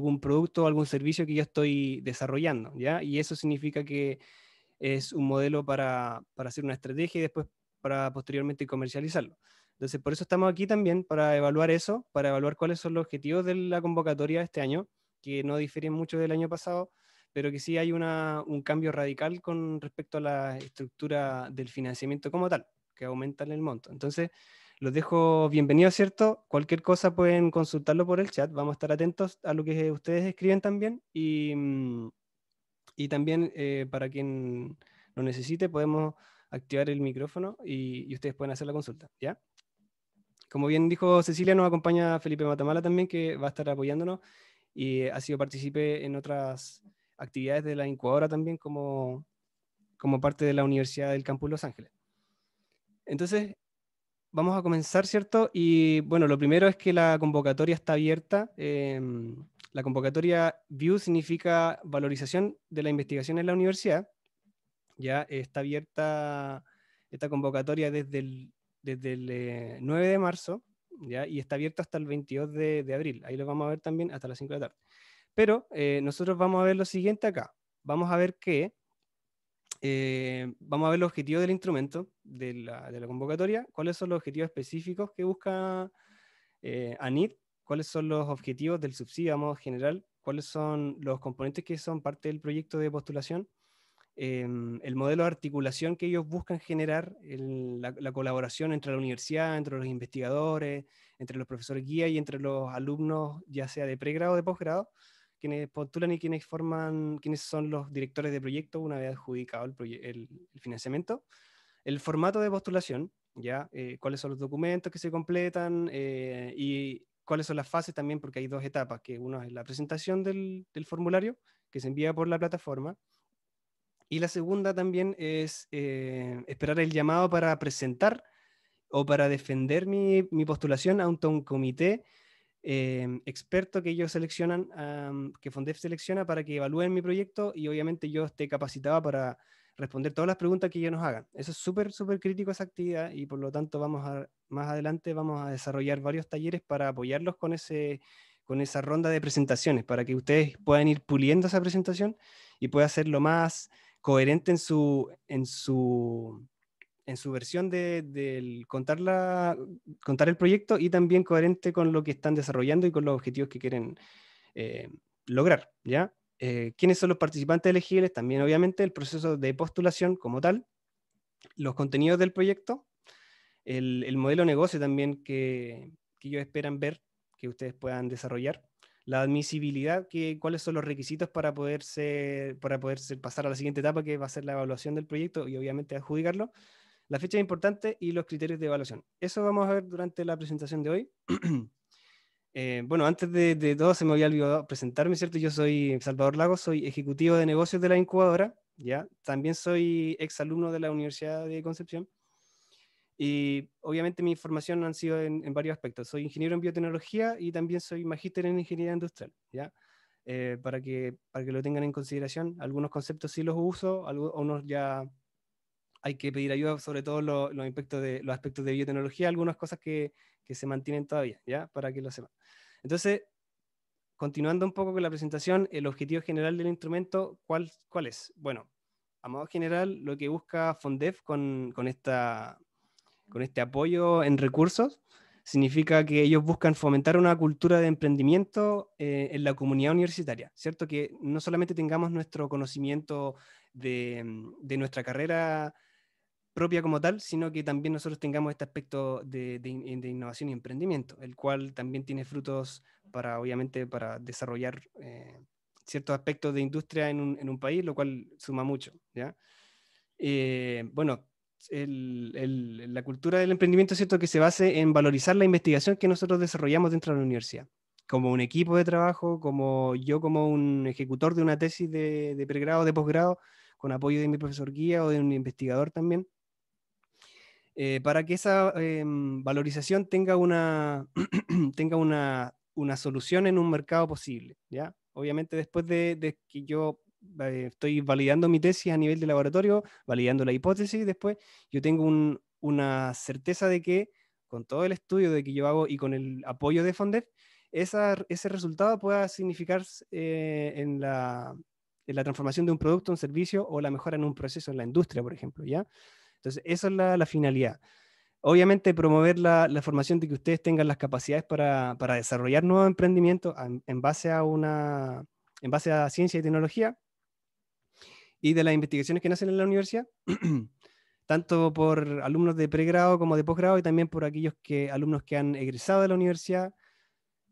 algún producto o algún servicio que yo estoy desarrollando, ¿ya? Y eso significa que es un modelo para, hacer una estrategia y después para posteriormente comercializarlo. Entonces, por eso estamos aquí también, para evaluar eso, para evaluar cuáles son los objetivos de la convocatoria de este año, que no difieren mucho del año pasado, pero que sí hay un cambio radical con respecto a la estructura del financiamiento como tal, que aumenta el monto. Entonces, los dejo bienvenidos, ¿cierto? Cualquier cosa pueden consultarlo por el chat. Vamos a estar atentos a lo que ustedes escriben también. Y, mm, y también eh, para quien lo necesite, podemos activar el micrófono y, ustedes pueden hacer la consulta, ¿ya? Como bien dijo Cecilia, nos acompaña Felipe Matamala también, que va a estar apoyándonos y ha sido partícipe en otras actividades de la incubadora también como, como parte de la Universidad del Campus Los Ángeles. Entonces, vamos a comenzar, ¿cierto? Y bueno, lo primero es que la convocatoria está abierta. Em, la convocatoria VIEW significa valorización de la investigación en la universidad. Ya está abierta esta convocatoria desde el, desde 9 eh, de marzo ¿ya? y está abierta hasta el 22 de, abril. Ahí lo vamos a ver también hasta las 5 de la tarde. Pero eh, nosotros vamos a ver lo siguiente acá. Vamos a ver que eh, vamos a ver los objetivos del instrumento, de la, convocatoria, cuáles son los objetivos específicos que busca eh, ANID, cuáles son los objetivos del subsidio a modo general, cuáles son los componentes que son parte del proyecto de postulación, em, el modelo de articulación que ellos buscan generar, la, la, colaboración entre la universidad, entre los investigadores, entre los profesores guía y entre los alumnos, ya sea de pregrado o de posgrado quienes postulan y quienes forman, quienes son los directores de proyecto una vez adjudicado el, financiamiento, el formato de postulación, ya eh, cuáles son los documentos que se completan eh, y cuáles son las fases también, porque hay dos etapas, que una es la presentación del, formulario que se envía por la plataforma y la segunda también es eh, esperar el llamado para presentar o para defender mi, postulación a un comité Em, experto que ellos seleccionan, que Fondef selecciona para que evalúen mi proyecto y obviamente yo esté capacitado para responder todas las preguntas que ellos nos hagan. Eso es súper, súper crítico esa actividad y por lo tanto vamos a, más adelante vamos a desarrollar varios talleres para apoyarlos con, ese, con esa ronda de presentaciones, para que ustedes puedan ir puliendo esa presentación y pueda ser lo más coherente en su, en su en su versión de, contar, el proyecto y también coherente con lo que están desarrollando y con los objetivos que quieren eh, lograr, ¿ya? Eh, ¿Quiénes son los participantes elegibles? También, obviamente, el proceso de postulación como tal, los contenidos del proyecto, el, modelo negocio también que, que, ellos esperan ver, que ustedes puedan desarrollar, la admisibilidad, que, cuáles son los requisitos para poder para pasar a la siguiente etapa, que va a ser la evaluación del proyecto y obviamente adjudicarlo, la fecha importante y los criterios de evaluación. Eso vamos a ver durante la presentación de hoy. Eh, bueno, antes de, todo se me había olvidado presentarme, ¿cierto? Yo soy Salvador Lago, soy ejecutivo de negocios de la incubadora, ¿ya? También soy exalumno de la Universidad de Concepción. Y obviamente mi formación han sido en, varios aspectos. Soy ingeniero en biotecnología y también soy magíster en ingeniería industrial, ¿ya? Eh, para, que, para que lo tengan en consideración. Algunos conceptos sí los uso, algunos ya hay que pedir ayuda, sobre todo los, los, aspectos, de, los aspectos de biotecnología, algunas cosas que, se mantienen todavía, ¿ya? Para que lo sepan. Entonces, continuando un poco con la presentación, el objetivo general del instrumento, ¿cuál, cuál es? Bueno, a modo general, lo que busca FONDEF con, esta, con este apoyo en recursos significa que ellos buscan fomentar una cultura de emprendimiento eh, en la comunidad universitaria, ¿cierto? Que no solamente tengamos nuestro conocimiento de, de nuestra carrera propia como tal, sino que también nosotros tengamos este aspecto de, innovación y emprendimiento, el cual también tiene frutos para, obviamente, para desarrollar eh, ciertos aspectos de industria en un, país, lo cual suma mucho, ¿ya? Eh, bueno, la cultura del emprendimiento, es ¿cierto? Que se base en valorizar la investigación que nosotros desarrollamos dentro de la universidad, como un equipo de trabajo, como yo como un ejecutor de una tesis de, de pregrado, de posgrado, con apoyo de mi profesor guía o de un investigador también. Eh, para que esa em, valorización tenga, una, tenga una, solución en un mercado posible. ¿ya? Obviamente después de, que yo eh, estoy validando mi tesis a nivel de laboratorio, validando la hipótesis, después yo tengo una certeza de que con todo el estudio de que yo hago y con el apoyo de Fondef, ese resultado pueda significar eh, en la, en la transformación de un producto, un servicio o la mejora en un proceso en la industria, por ejemplo, ¿ya? Entonces, esa es la, finalidad. Obviamente, promover la, formación de que ustedes tengan las capacidades para, desarrollar nuevos emprendimientos en, base a una, en base a ciencia y tecnología y de las investigaciones que nacen en la universidad, tanto por alumnos de pregrado como de posgrado y también por aquellos que, alumnos que han egresado de la universidad.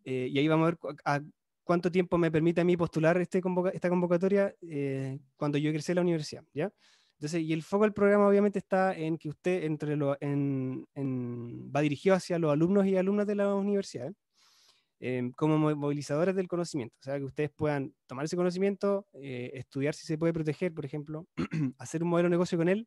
Eh, y ahí vamos a ver cuánto tiempo me permite a mí postular este esta convocatoria eh, cuando yo egresé de la universidad. ¿ya? y el foco del programa obviamente está en que usted entre en, va dirigido hacia los alumnos y alumnas de la universidad, em, como movilizadores del conocimiento. O sea, que ustedes puedan tomar ese conocimiento, eh, estudiar si se puede proteger, por ejemplo, hacer un modelo de negocio con él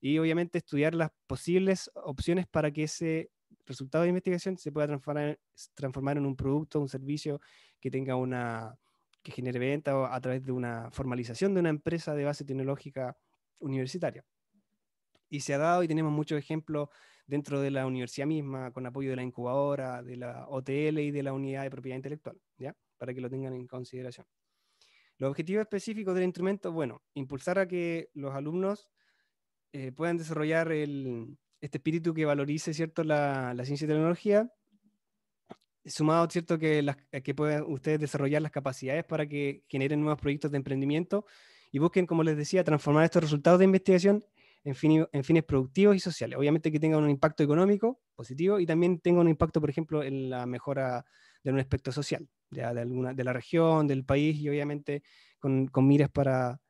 y obviamente estudiar las posibles opciones para que ese resultado de investigación se pueda transformar, transformar en un producto, un servicio que tenga una que genere venta o a través de una formalización de una empresa de base tecnológica universitaria. Y se ha dado y tenemos muchos ejemplos dentro de la universidad misma, con apoyo de la incubadora, de la OTL y de la unidad de propiedad intelectual, ¿ya? Para que lo tengan en consideración. Los objetivos específicos del instrumento, bueno, impulsar a que los alumnos eh, puedan desarrollar el, este espíritu que valorice, ¿cierto?, la, ciencia y tecnología, sumado, ¿cierto?, que, que puedan ustedes desarrollar las capacidades para que generen nuevos proyectos de emprendimiento y busquen, como les decía, transformar estos resultados de investigación en, en fines productivos y sociales. Obviamente que tengan un impacto económico positivo y también tengan un impacto, por ejemplo, en la mejora de un aspecto social, de, alguna, de la región, del país y obviamente con, miras para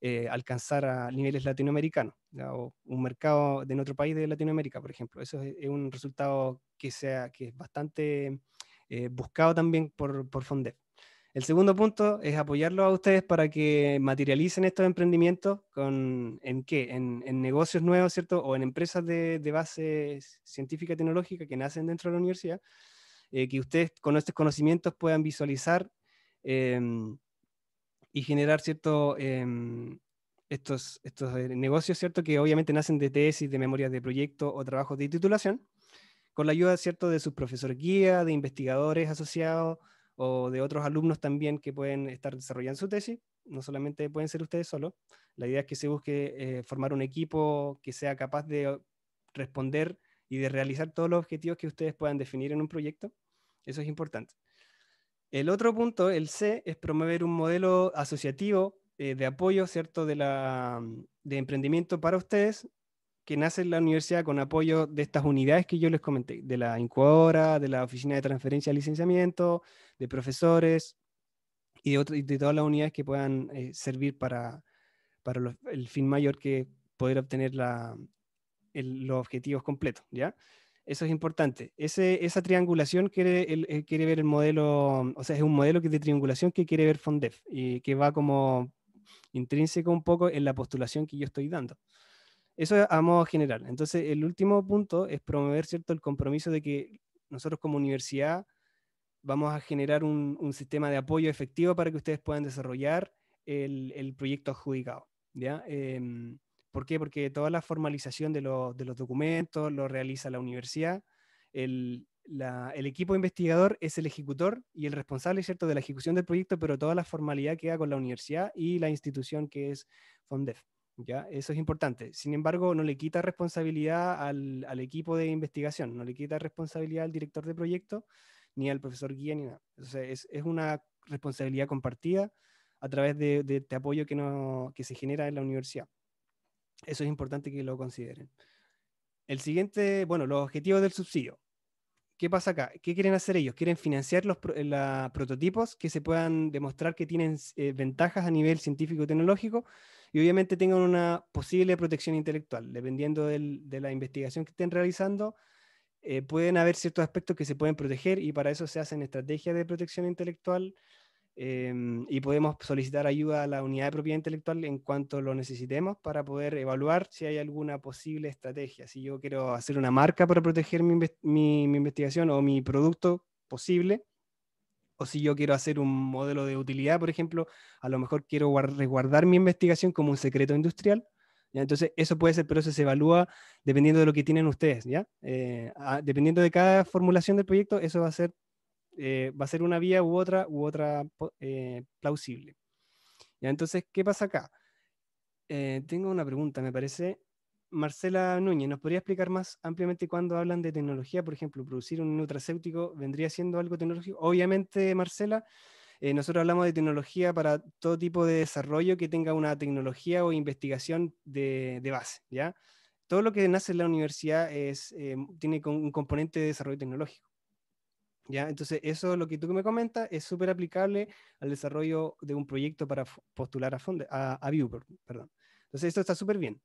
eh, alcanzar a niveles latinoamericanos, o un mercado de otro país de Latinoamérica, por ejemplo. Eso es, un resultado que, sea, que es bastante eh, buscado también por, por el segundo punto es apoyarlo a ustedes para que materialicen estos emprendimientos ¿en qué? En, negocios nuevos, ¿cierto? O en empresas de, base científica y tecnológica que nacen dentro de la universidad, eh, que ustedes con estos conocimientos puedan visualizar em, y generar, ¿cierto? Em, estos, eh, negocios, ¿cierto? Que obviamente nacen de tesis, de memorias de proyecto o trabajos de titulación, con la ayuda, ¿cierto? De sus profesor guía, de investigadores asociados, o de otros alumnos también que pueden estar desarrollando su tesis, no solamente pueden ser ustedes solos, la idea es que se busque eh, formar un equipo que sea capaz de responder y de realizar todos los objetivos que ustedes puedan definir en un proyecto, eso es importante. El otro punto, el C, es promover un modelo asociativo eh, de apoyo, ¿cierto?, de, la, de emprendimiento para ustedes, que nace en la universidad con apoyo de estas unidades que yo les comenté, de la incubadora, de la oficina de transferencia y licenciamiento, de profesores y de, y de todas las unidades que puedan eh, servir para, el fin mayor que poder obtener los objetivos completos, ¿ya? Eso es importante. esa triangulación quiere, eh, quiere ver el modelo, o sea, es un modelo que de triangulación que quiere ver FONDEF y que va como intrínseco un poco en la postulación que yo estoy dando. Eso a modo general. Entonces, el último punto es promover, ¿cierto?, el compromiso de que nosotros como universidad vamos a generar un, sistema de apoyo efectivo para que ustedes puedan desarrollar el, proyecto adjudicado. Em, ¿Por qué? Porque toda la formalización de, los documentos lo realiza la universidad. El, equipo investigador es el ejecutor y el responsable, ¿cierto?, de la ejecución del proyecto, pero toda la formalidad queda con la universidad y la institución que es FONDEF. ¿ya? Eso es importante. Sin embargo, no le quita responsabilidad al, al, equipo de investigación, no le quita responsabilidad al director de proyecto, ni al profesor guía, ni nada. es, es, una responsabilidad compartida a través de, de este apoyo que, no, que se genera en la universidad. Eso es importante que lo consideren. El siguiente, bueno, los objetivos del subsidio. ¿Qué pasa acá? ¿Qué quieren hacer ellos? Quieren financiar los la, prototipos que se puedan demostrar que tienen eh, ventajas a nivel científico-tecnológico y y obviamente tengan una posible protección intelectual. Dependiendo de la investigación que estén realizando, eh, pueden haber ciertos aspectos que se pueden proteger y para eso se hacen estrategias de protección intelectual em, y podemos solicitar ayuda a la unidad de propiedad intelectual en cuanto lo necesitemos para poder evaluar si hay alguna posible estrategia. Si yo quiero hacer una marca para proteger mi investigación o mi producto posible, o si yo quiero hacer un modelo de utilidad, por ejemplo, a lo mejor quiero resguardar mi investigación como un secreto industrial. Entonces, eso puede ser, pero eso se evalúa dependiendo de lo que tienen ustedes. ¿ya? Eh, dependiendo de cada formulación del proyecto, eso va a ser, eh, va a ser una vía u otra, u otra eh, plausible. ¿ya? Entonces, ¿qué pasa acá? tengo una pregunta, me parece. Marcela Núñez, ¿nos podría explicar más ampliamente cuando hablan de tecnología? Por ejemplo, producir un nutracéutico vendría siendo algo tecnológico. Obviamente, Marcela, eh, nosotros hablamos de tecnología para todo tipo de desarrollo que tenga una tecnología o investigación de, base, ¿ya? Todo lo que nace en la universidad es, eh, tiene un componente de desarrollo tecnológico. ¿ya? Entonces, eso lo que tú me comentas es súper aplicable al desarrollo de un proyecto para postular a, fonde, a, perdón. Entonces, esto está súper bien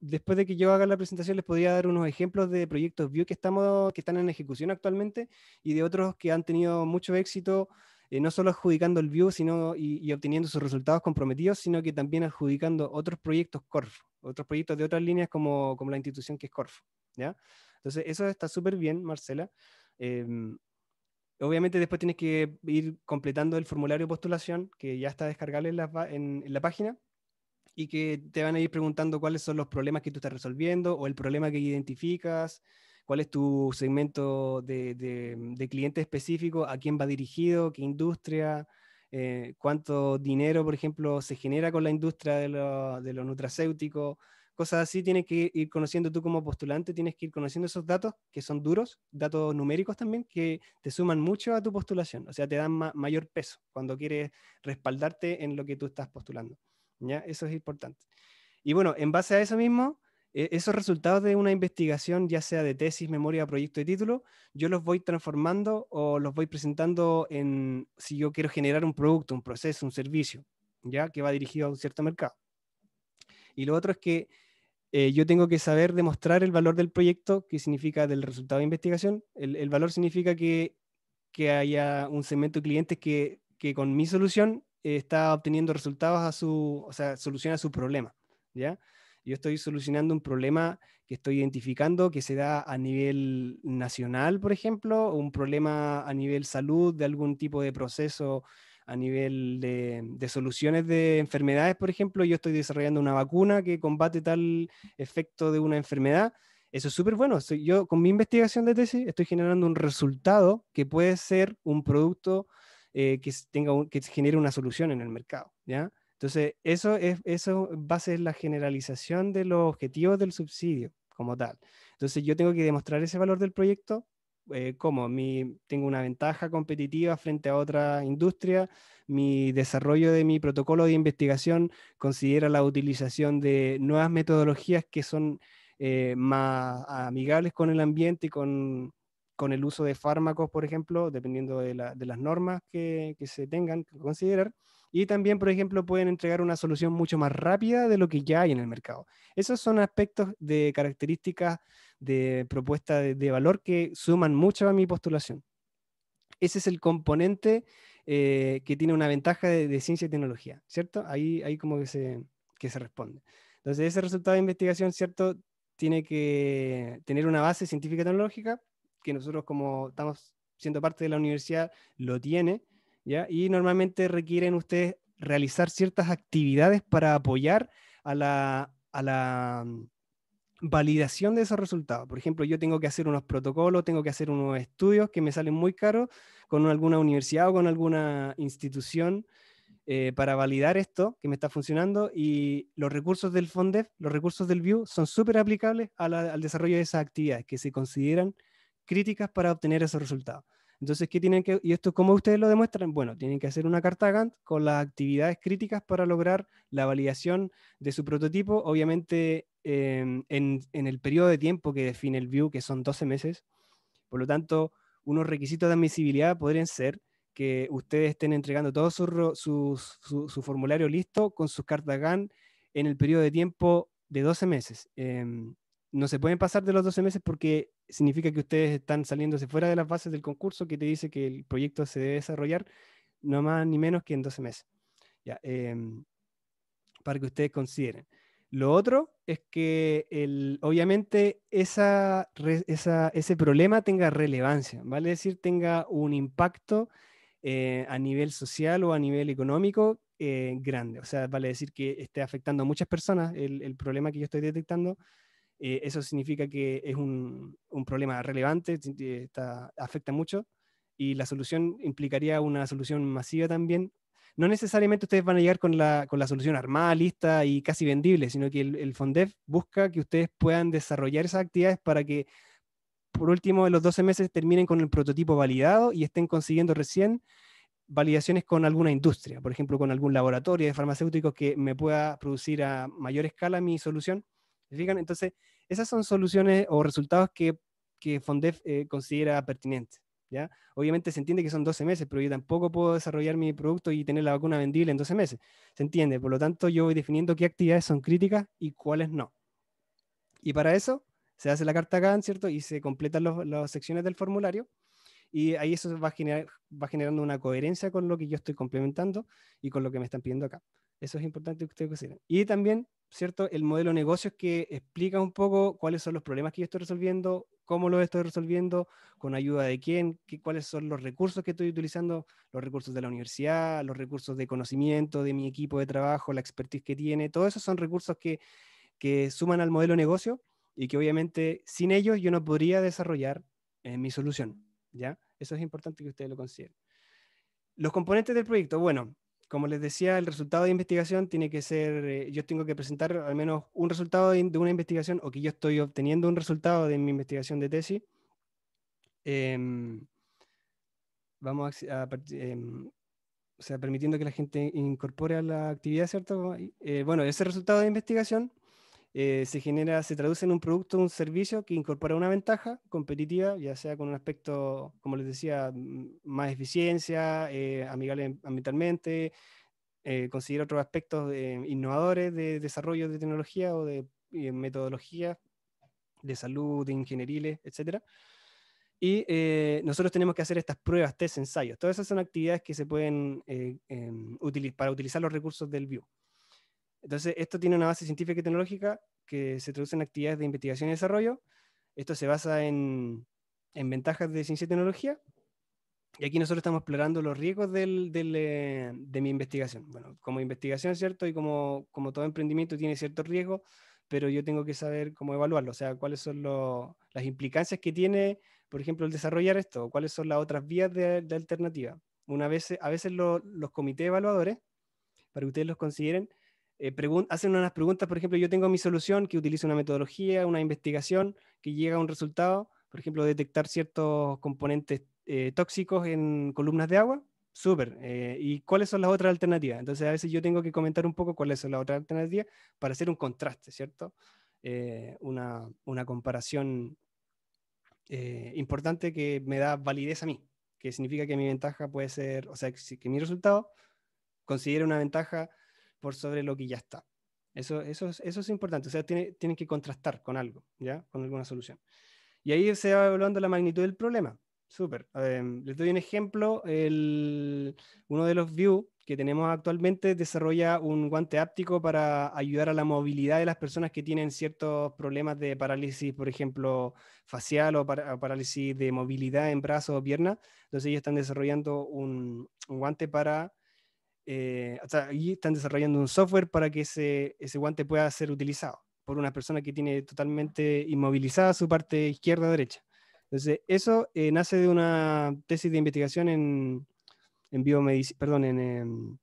después de que yo haga la presentación, les podría dar unos ejemplos de proyectos VIEW que, estamos, que están en ejecución actualmente y de otros que han tenido mucho éxito, eh, no solo adjudicando el Vue sino, y, obteniendo sus resultados comprometidos, sino que también adjudicando otros proyectos CORF, otros proyectos de otras líneas como, como la institución que es CORF. ¿ya? Entonces, eso está súper bien, Marcela. Em, obviamente después tienes que ir completando el formulario de postulación que ya está descargable en la, en la página y que te van a ir preguntando cuáles son los problemas que tú estás resolviendo o el problema que identificas, cuál es tu segmento de, de, cliente específico, a quién va dirigido, qué industria, eh, cuánto dinero, por ejemplo, se genera con la industria de lo, de nutracéutico, cosas así tienes que ir conociendo tú como postulante, tienes que ir conociendo esos datos que son duros, datos numéricos también, que te suman mucho a tu postulación, o sea, te dan mayor peso cuando quieres respaldarte en lo que tú estás postulando. Eso es importante. Y bueno, en base a eso mismo, e-, esos resultados de una investigación, ya sea de tesis, memoria, proyecto y título, yo los voy transformando o los voy presentando en, si yo quiero generar un producto, un proceso, un servicio, ¿ya? Que va dirigido a un cierto mercado. Y lo otro es que eh, yo tengo que saber demostrar el valor del proyecto, que significa del resultado de investigación. El, valor significa que, haya un segmento de clientes que, que con mi solución está obteniendo resultados a su, o sea, soluciona su problema, ¿ya? Yo estoy solucionando un problema que estoy identificando que se da a nivel nacional, por ejemplo, un problema a nivel salud de algún tipo de proceso, a nivel de, de soluciones de enfermedades, por ejemplo, yo estoy desarrollando una vacuna que combate tal efecto de una enfermedad. Eso es súper bueno. Yo con mi investigación de tesis estoy generando un resultado que puede ser un producto eh, que, tenga genere una solución en el mercado. ¿ya? Entonces, eso, es, eso va a ser la generalización de los objetivos del subsidio como tal. Entonces, yo tengo que demostrar ese valor del proyecto eh, como mi, tengo una ventaja competitiva frente a otra industria, mi desarrollo de mi protocolo de investigación considera la utilización de nuevas metodologías que son eh, más amigables con el ambiente y con, con el uso de fármacos, por ejemplo, dependiendo de, las normas que, se tengan que considerar. Y también, por ejemplo, pueden entregar una solución mucho más rápida de lo que ya hay en el mercado. Esos son aspectos de características de propuesta de, valor que suman mucho a mi postulación. Ese es el componente eh, que tiene una ventaja de, ciencia y tecnología, ¿cierto? Ahí, ahí como se, que se responde. Entonces, ese resultado de investigación, ¿cierto? Tiene que tener una base científica y tecnológica, que nosotros como estamos siendo parte de la universidad lo tiene, ¿ya? Y normalmente requieren ustedes realizar ciertas actividades para apoyar a la, a la mm, validación de esos resultados. Por ejemplo, yo tengo que hacer unos protocolos, tengo que hacer unos estudios que me salen muy caros con alguna universidad o con alguna institución eh, para validar esto que me está funcionando y los recursos del FONDEF, los recursos del VIEW son súper aplicables al desarrollo de esas actividades que se consideran críticas para obtener ese resultado. Entonces, ¿qué tienen que, y esto cómo ustedes lo demuestran? Bueno, tienen que hacer una carta Gantt con las actividades críticas para lograr la validación de su prototipo, obviamente em, en, el periodo de tiempo que define el view, que son 12 meses. Por lo tanto, unos requisitos de admisibilidad podrían ser que ustedes estén entregando todo su, formulario listo con sus carta GAN en el periodo de tiempo de 12 meses. Em, no se pueden pasar de los 12 meses porque significa que ustedes están saliéndose fuera de las bases del concurso que te dice que el proyecto se debe desarrollar no más ni menos que en 12 meses. Ya, em, para que ustedes consideren. Lo otro es que obviamente ese problema tenga relevancia, vale decir, tenga un impacto eh, a nivel social o a nivel económico eh, grande. O sea, vale decir que esté afectando a muchas personas el problema que yo estoy detectando eh, eso significa que es un, problema relevante, afecta mucho, y la solución implicaría una solución masiva también. No necesariamente ustedes van a llegar con la, con la solución armada, lista y casi vendible, sino que el, FONDEF busca que ustedes puedan desarrollar esas actividades para que, por último, de los 12 meses terminen con el prototipo validado y estén consiguiendo recién validaciones con alguna industria, por ejemplo, con algún laboratorio de farmacéuticos que me pueda producir a mayor escala mi solución. Entonces, esas son soluciones o resultados que, que Fondef eh, considera pertinentes. ¿Ya? Obviamente se entiende que son 12 meses, pero yo tampoco puedo desarrollar mi producto y tener la vacuna vendible en 12 meses. Se entiende, por lo tanto yo voy definiendo qué actividades son críticas y cuáles no. Y para eso se hace la carta GAN, ¿cierto? Y se completan las secciones del formulario. Y ahí eso va, va generando una coherencia con lo que yo estoy complementando y con lo que me están pidiendo acá. Eso es importante que ustedes consideren. Y también, ¿cierto? El modelo de negocios que explica un poco cuáles son los problemas que yo estoy resolviendo, cómo los estoy resolviendo, con ayuda de quién, qué, cuáles son los recursos que estoy utilizando, los recursos de la universidad, los recursos de conocimiento de mi equipo de trabajo, la expertise que tiene, todos esos son recursos que, suman al modelo negocio y que obviamente sin ellos yo no podría desarrollar eh, mi solución, ¿ya? Eso es importante que ustedes lo consideren. Los componentes del proyecto, bueno, como les decía, el resultado de investigación tiene que ser, eh, yo tengo que presentar al menos un resultado de, una investigación o que yo estoy obteniendo un resultado de mi investigación de tesis. Em, vamos a, em, o sea, permitiendo que la gente incorpore a la actividad, ¿cierto? Eh, bueno, ese resultado de investigación eh, se genera, se traduce en un producto un servicio que incorpora una ventaja competitiva, ya sea con un aspecto, como les decía, más eficiencia, eh, amigable ambientalmente, eh, otros aspectos innovadores de desarrollo de tecnología o de eh, metodología de salud, de ingenieriles, etc. Y nosotros tenemos que hacer estas pruebas, test, ensayos. Todas esas son actividades que se pueden em, utilizar para utilizar los recursos del Vue. Entonces, esto tiene una base científica y tecnológica que se traduce en actividades de investigación y desarrollo. Esto se basa en, en ventajas de ciencia y tecnología. Y aquí nosotros estamos explorando los riesgos eh, de mi investigación. Bueno, como investigación, ¿cierto? Y como, como todo emprendimiento tiene ciertos riesgos, pero yo tengo que saber cómo evaluarlo, o sea, cuáles son las implicancias que tiene, por ejemplo, el desarrollar esto, cuáles son las otras vías de, alternativa. Una vez, a veces los comités evaluadores, para que ustedes los consideren, eh, hacen unas preguntas, por ejemplo, yo tengo mi solución que utiliza una metodología, una investigación que llega a un resultado, por ejemplo, detectar ciertos componentes eh, tóxicos en columnas de agua, súper. Eh, ¿Y cuáles son las otras alternativas? Entonces, a veces yo tengo que comentar un poco cuáles son las otras alternativas para hacer un contraste, ¿cierto? Una, una, comparación importante que me da validez a mí, que significa que mi ventaja puede ser, o sea, que mi resultado considera una ventaja por sobre lo que ya está. Eso, eso, es, eso es importante, o sea, tiene, tienen que contrastar con algo, ¿ya? Con alguna solución. Y ahí se va evaluando la magnitud del problema. Súper. Em, les doy un ejemplo. uno de los views que tenemos actualmente desarrolla un guante áptico para ayudar a la movilidad de las personas que tienen ciertos problemas de parálisis, por ejemplo, facial o, parálisis de movilidad en brazos o piernas. Entonces ellos están desarrollando un guante para eh, están desarrollando un software para que ese, guante pueda ser utilizado por una persona que tiene totalmente inmovilizada su parte izquierda-derecha. o Entonces, eso eh, nace de una tesis de investigación en, en perdón, en,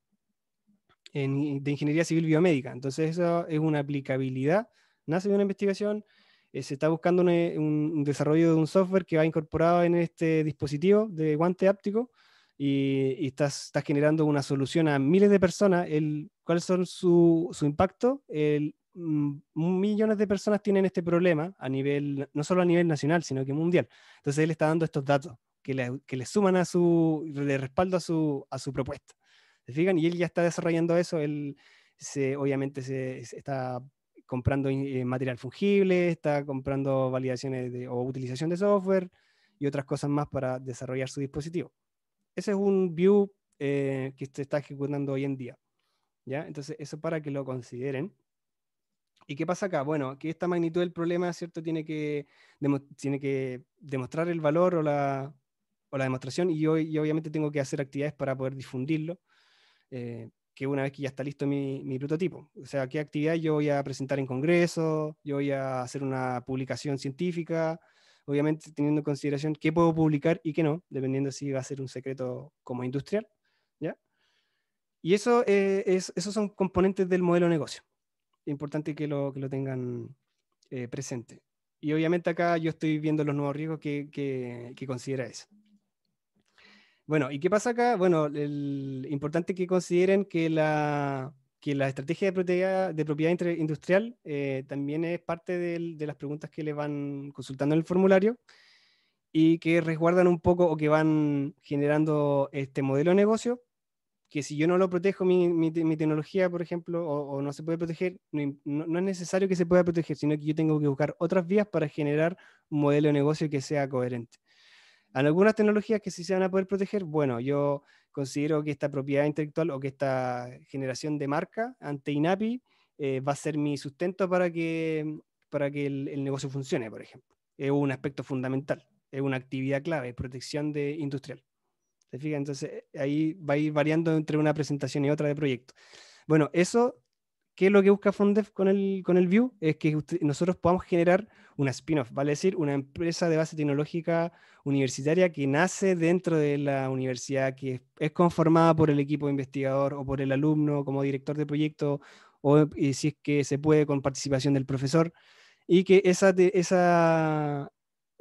em, de ingeniería civil biomédica. Entonces, eso es una aplicabilidad, nace de una investigación, eh, se está buscando un, un, desarrollo de un software que va incorporado en este dispositivo de guante áptico y, estás, generando una solución a miles de personas, el, ¿cuál son su, su impacto? El, mm, millones de personas tienen este problema a nivel, no solo a nivel nacional, sino que mundial. Entonces él está dando estos datos que le, que le suman a su, le respaldo a su, a su propuesta. ¿Se fijan? Y él ya está desarrollando eso, él se, obviamente se, está comprando eh, material fungible, está comprando validaciones de, o utilización de software y otras cosas más para desarrollar su dispositivo ese es un view eh, que se está ejecutando hoy en día. ¿ya? Entonces, eso para que lo consideren. ¿Y qué pasa acá? Bueno, que esta magnitud del problema, ¿cierto? Tiene que, tiene que demostrar el valor o la, o la demostración y yo obviamente tengo que hacer actividades para poder difundirlo, eh, que una vez que ya está listo mi, mi, prototipo. O sea, qué actividad yo voy a presentar en congreso? yo voy a hacer una publicación científica, obviamente teniendo en consideración qué puedo publicar y qué no, dependiendo si va a ser un secreto como industrial, ¿ya? Y eso, eh, es, esos son componentes del modelo de negocio. importante que lo, que lo tengan eh, presente. Y obviamente acá yo estoy viendo los nuevos riesgos que, que considera eso. Bueno, ¿y qué pasa acá? Bueno, el, importante que consideren que la, que la estrategia de propiedad, de propiedad industrial eh, también es parte de las preguntas que le van consultando en el formulario y que resguardan un poco o que van generando este modelo de negocio, que si yo no lo protejo, mi, tecnología, por ejemplo, o, no se puede proteger, no, no, es necesario que se pueda proteger, sino que yo tengo que buscar otras vías para generar un modelo de negocio que sea coherente. En algunas tecnologías que sí se van a poder proteger, bueno, yo considero que esta propiedad intelectual o que esta generación de marca ante INAPI eh, va a ser mi sustento para que, para que el, negocio funcione, por ejemplo. Es un aspecto fundamental, es una actividad clave, protección de industrial. Entonces ahí va a ir variando entre una presentación y otra de proyecto. Bueno, eso ¿Qué es lo que busca Fondef con el, con el View? Es que nosotros podamos generar una spin-off, vale decir, una empresa de base tecnológica universitaria que nace dentro de la universidad, que es conformada por el equipo de investigador o por el alumno como director de proyecto, o si es que se puede con participación del profesor, y que esa, esa,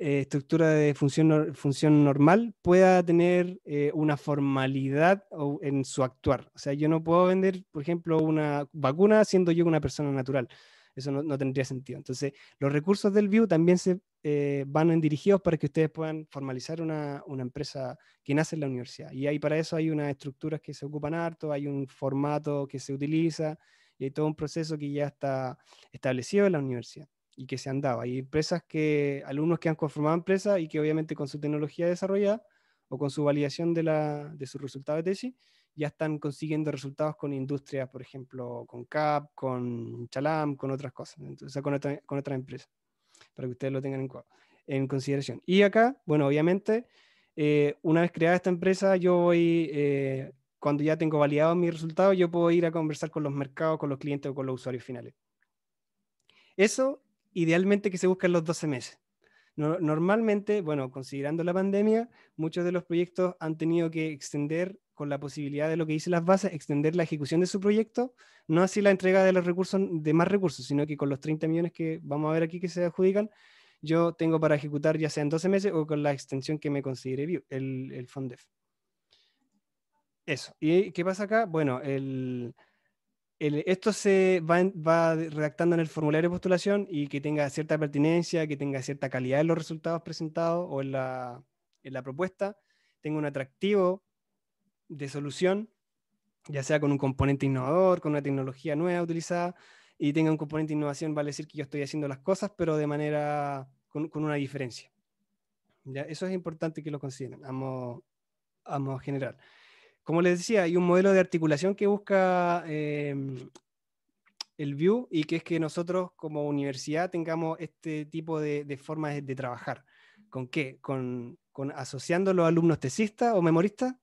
eh, estructura de función, función normal pueda tener eh, una formalidad en su actuar. O sea, yo no puedo vender, por ejemplo, una vacuna siendo yo una persona natural. Eso no, no tendría sentido. Entonces, los recursos del View también se eh, van en dirigidos para que ustedes puedan formalizar una, empresa que nace en la universidad. Y ahí para eso hay unas estructuras que se ocupan harto, hay un formato que se utiliza y hay todo un proceso que ya está establecido en la universidad y que se han dado. Hay empresas que, alumnos que han conformado empresas y que obviamente con su tecnología desarrollada o con su validación de, la, de su resultado de tesis, ya están consiguiendo resultados con industrias, por ejemplo, con CAP, con Chalam, con otras cosas, entonces, con, otra, con otras empresas, para que ustedes lo tengan en, en consideración. Y acá, bueno, obviamente, eh, una vez creada esta empresa, yo voy, eh, cuando ya tengo validados mis resultados, yo puedo ir a conversar con los mercados, con los clientes o con los usuarios finales. Eso idealmente que se buscan los 12 meses. normalmente, bueno, considerando la pandemia, muchos de los proyectos han tenido que extender con la posibilidad de lo que dice las bases, extender la ejecución de su proyecto, no así la entrega de los recursos, de más recursos, sino que con los 30 millones que vamos a ver aquí que se adjudican, yo tengo para ejecutar ya sea en 12 meses o con la extensión que me considere el, el FONDEF. Eso. ¿Y qué pasa acá? Bueno, el, esto se va, redactando en el formulario de postulación y que tenga cierta pertinencia, que tenga cierta calidad en los resultados presentados o en la, propuesta, tenga un atractivo de solución, ya sea con un componente innovador, con una tecnología nueva utilizada, y tenga un componente de innovación, vale decir que yo estoy haciendo las cosas, pero de manera, con, una diferencia. Eso es importante que lo consideren, Vamos a modo general como les decía, hay un modelo de articulación que busca em, el VIEW y que es que nosotros como universidad tengamos este tipo de, formas de, trabajar. ¿Con qué? Con, asociando a los alumnos tesistas o memoristas,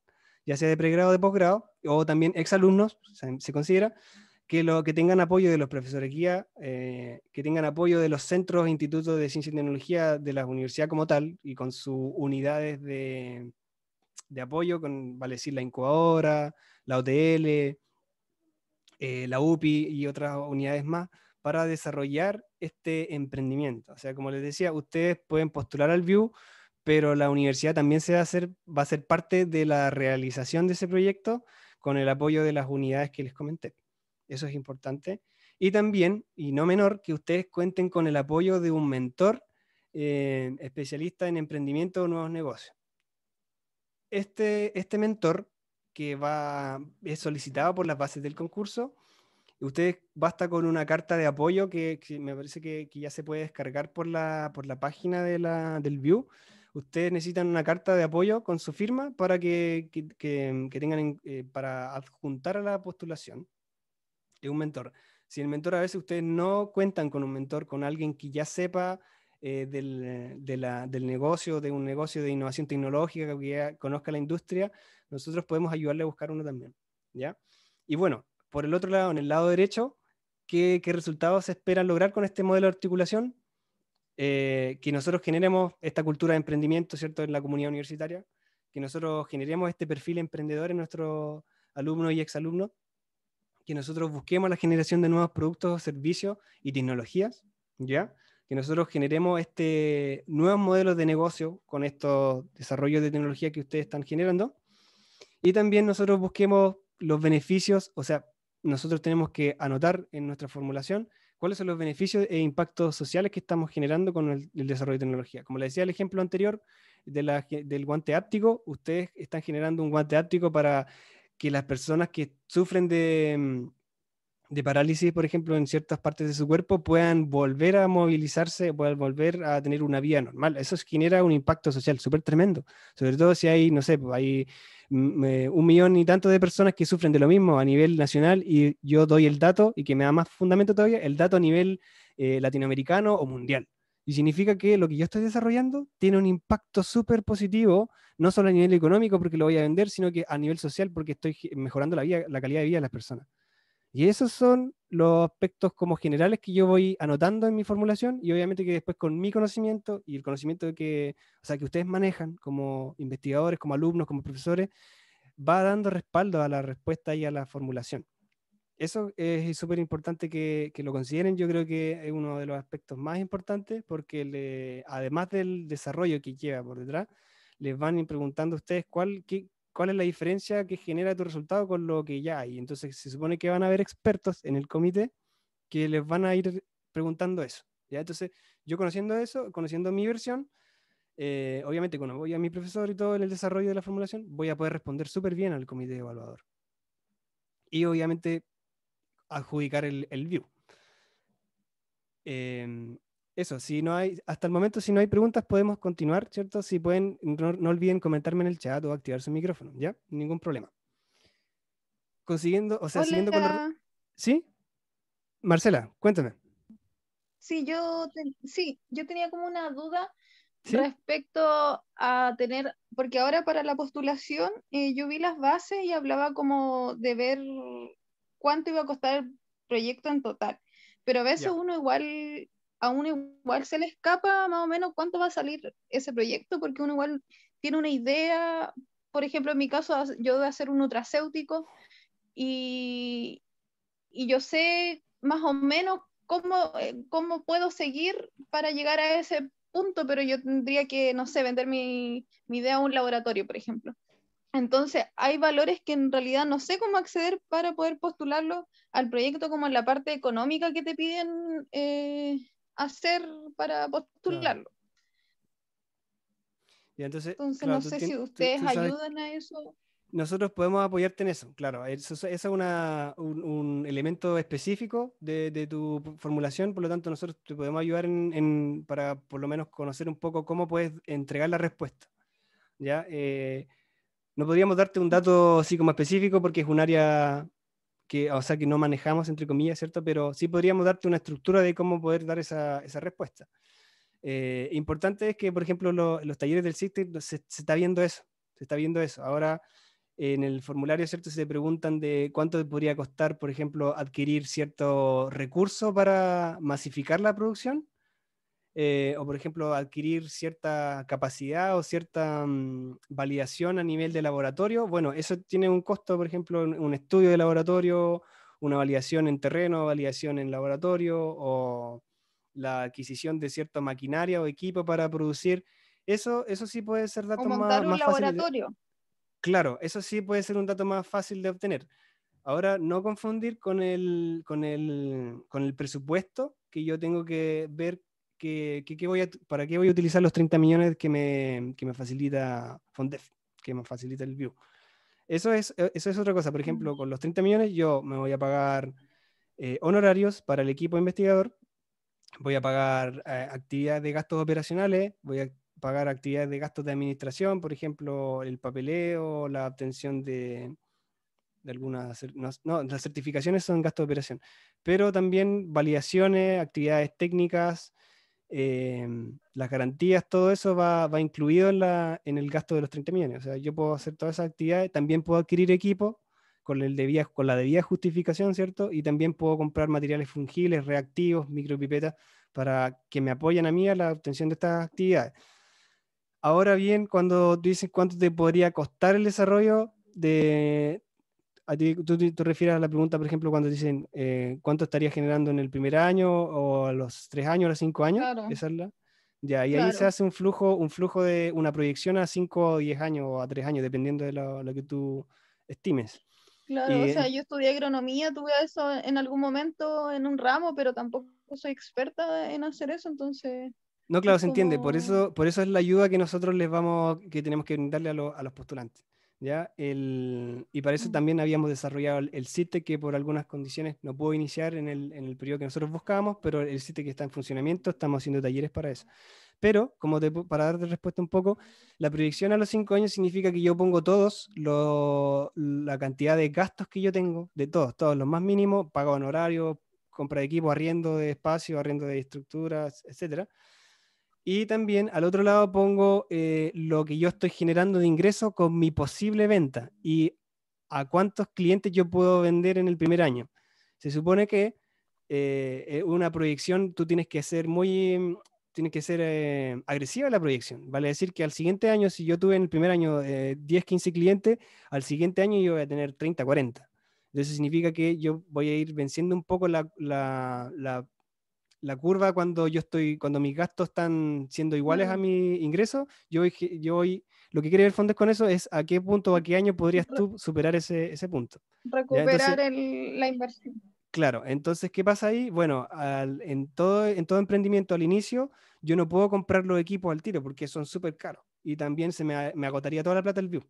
ya sea de pregrado o de posgrado, o también exalumnos, se, se considera, que, lo, que tengan apoyo de los profesores guía, eh, que tengan apoyo de los centros, institutos de ciencia y tecnología de la universidad como tal, y con sus unidades de, de apoyo con, vale decir, la incubadora, la OTL, eh, la UPI y otras unidades más para desarrollar este emprendimiento. O sea, como les decía, ustedes pueden postular al View, pero la universidad también se va a, va a ser parte de la realización de ese proyecto con el apoyo de las unidades que les comenté. Eso es importante. Y también, y no menor, que ustedes cuenten con el apoyo de un mentor eh, especialista en emprendimiento o nuevos negocios. Este, este, mentor que va, es solicitado por las bases del concurso. Ustedes basta con una carta de apoyo que, me parece que, ya se puede descargar por la, página del View. Ustedes necesitan una carta de apoyo con su firma para que, que tengan eh, para adjuntar a la postulación de un mentor. Si el mentor a veces ustedes no cuentan con un mentor, con alguien que ya sepa eh, del, negocio, de un negocio de innovación tecnológica, que ya conozca la industria, nosotros podemos ayudarle a buscar uno también. ¿ya? Y bueno, por el otro lado, en el lado derecho, ¿qué, resultados se esperan lograr con este modelo de articulación? Eh, que nosotros generemos esta cultura de emprendimiento, ¿cierto?, en la comunidad universitaria, que nosotros generemos este perfil emprendedor en nuestros alumnos y exalumnos, que nosotros busquemos la generación de nuevos productos, servicios y tecnologías, ¿ya? que nosotros generemos este nuevos modelos de negocio con estos desarrollos de tecnología que ustedes están generando. Y también nosotros busquemos los beneficios, o sea, nosotros tenemos que anotar en nuestra formulación cuáles son los beneficios e impactos sociales que estamos generando con el, desarrollo de tecnología. Como le decía el ejemplo anterior del guante áptico, ustedes están generando un guante áptico para que las personas que sufren de mm, de parálisis, por ejemplo, en ciertas partes de su cuerpo, puedan volver a movilizarse, puedan volver a tener una vida normal. Eso genera un impacto social súper tremendo, sobre todo si hay, no sé, pues, hay mm, eh, un millón y tanto de personas que sufren de lo mismo a nivel nacional y yo doy el dato, y que me da más fundamento todavía, el dato a nivel eh, latinoamericano o mundial. Y significa que lo que yo estoy desarrollando tiene un impacto súper positivo, no solo a nivel económico porque lo voy a vender, sino que a nivel social porque estoy mejorando la, vida, la calidad de vida de las personas. Y esos son los aspectos como generales que yo voy anotando en mi formulación y obviamente que después con mi conocimiento y el conocimiento que, o sea, que ustedes manejan como investigadores, como alumnos, como profesores, va dando respaldo a la respuesta y a la formulación. Eso es súper importante que, que, lo consideren. Yo creo que es uno de los aspectos más importantes porque además del desarrollo que lleva por detrás, les van preguntando a ustedes cuál, qué, cuál es la diferencia que genera tu resultado con lo que ya hay. Entonces se supone que van a haber expertos en el comité que les van a ir preguntando eso. ¿ya? Entonces yo conociendo eso, conociendo mi versión, eh, obviamente cuando voy a mi profesor y todo en el desarrollo de la formulación, voy a poder responder súper bien al comité evaluador. Y obviamente adjudicar el, view. Em, eso, si no hay, hasta el momento, si no hay preguntas, podemos continuar, ¿cierto? Si pueden, no, olviden comentarme en el chat o activar su micrófono, ¿ya? Ningún problema. Consiguiendo, o sea, siguiendo con ¿Sí? Marcela, cuéntame. Sí, yo, sí, yo tenía como una duda respecto a tener, porque ahora para la postulación eh, yo vi las bases y hablaba como de ver cuánto iba a costar el proyecto en total, pero a veces uno igual a uno igual se le escapa más o menos cuánto va a salir ese proyecto, porque uno igual tiene una idea, por ejemplo, en mi caso, yo de hacer un nutracéutico y, yo sé más o menos cómo, eh, cómo puedo seguir para llegar a ese punto, pero yo tendría que, no sé, vender mi, mi idea a un laboratorio, por ejemplo. Entonces, hay valores que en realidad no sé cómo acceder para poder postularlo al proyecto, como en la parte económica que te piden eh, hacer para postularlo. Y entonces, no sé si ustedes ayudan a eso. Nosotros podemos apoyarte en eso, claro. Eh, eso, es un, elemento específico de, tu formulación, por lo tanto nosotros te podemos ayudar en, para por lo menos conocer un poco cómo puedes entregar la respuesta. ¿ya? Eh, no podríamos darte un dato así como específico porque es un área o sea, que no manejamos, entre comillas, ¿cierto? Pero sí podríamos darte una estructura de cómo poder dar esa, respuesta. Eh, importante es que, por ejemplo, los talleres del CITE se, está viendo eso, se está viendo eso. Ahora, en el formulario, ¿cierto? Se preguntan de cuánto podría costar, por ejemplo, adquirir cierto recurso para masificar la producción eh, o por ejemplo adquirir cierta capacidad o cierta mm, validación a nivel de laboratorio, bueno, eso tiene un costo, por ejemplo, un estudio de laboratorio, una validación en terreno, validación en laboratorio o la adquisición de cierta maquinaria o equipo para producir. Eso, eso sí puede ser dato más, Fácil Claro, eso sí puede ser un dato más fácil de obtener. Ahora, no confundir con el, con el, con el presupuesto que yo tengo que ver que, voy ¿para qué voy a utilizar los 30 millones que me, que me facilita Fondef, que me facilita el View? Eso es, eh, eso es otra cosa. Por ejemplo, mm. con los 30 millones yo me voy a pagar eh, honorarios para el equipo investigador, voy a pagar eh, actividades de gastos operacionales, voy a pagar actividades de gastos de administración, por ejemplo, el papeleo, la obtención de, de algunas, no, las certificaciones son gastos de operación, pero también validaciones, actividades técnicas, Em, las garantías, todo eso va, incluido en, la, en, el gasto de los 30 millones. O sea, yo puedo hacer todas esas actividades, también puedo adquirir equipo con, el con la debida justificación, ¿cierto? Y también puedo comprar materiales fungibles, reactivos, micropipetas, para que me apoyen a mí a la obtención de estas actividades. Ahora bien, cuando tú dices cuánto te podría costar el desarrollo de, tú, te refieres a la pregunta, por ejemplo, cuando dicen eh, cuánto estaría generando en el primer año o a los tres años, a los cinco años. Claro. Esa es la... Ya, y ahí se hace un flujo, un flujo de una proyección a cinco o diez años o a tres años, dependiendo de lo, que tú estimes. Claro, o sea, yo estudié agronomía, tuve eso en algún momento en un ramo, pero tampoco soy experta en hacer eso, entonces... No, claro, se entiende, por eso, por eso es la ayuda que nosotros les vamos, que tenemos que brindarle a los postulantes y para eso también habíamos desarrollado el, site que por algunas condiciones no pudo iniciar en el, periodo que nosotros buscábamos, pero el site que está en funcionamiento, estamos haciendo talleres para eso. Pero, como para darte respuesta un poco, la proyección a los cinco años significa que yo pongo todos, la cantidad de gastos que yo tengo, de todos, todos los más mínimos, pago honorarios, compra de equipo, arriendo de espacio, arriendo de estructuras, etcétera y también al otro lado pongo eh, lo que yo estoy generando de ingresos con mi posible venta y a cuántos clientes yo puedo vender en el primer año. Se supone que eh, una proyección tú tienes que ser muy, tienes que ser eh, agresiva la proyección. Vale decir que al siguiente año, si yo tuve en el primer año 10, 15 clientes, al siguiente año yo voy a tener 30, 40. Entonces significa que yo voy a ir venciendo un poco la, la la curva cuando yo estoy, cuando mis gastos están siendo iguales a mi ingreso, yo voy, yo lo que quiere ver Fondes con eso es a qué punto o a qué año podrías tú superar ese, ese punto. Recuperar la inversión. Claro, entonces, ¿qué pasa ahí? Bueno, en, todo, en todo emprendimiento al inicio, yo no puedo comprar los equipos al tiro porque son súper caros y también se me, agotaría toda la plata del view.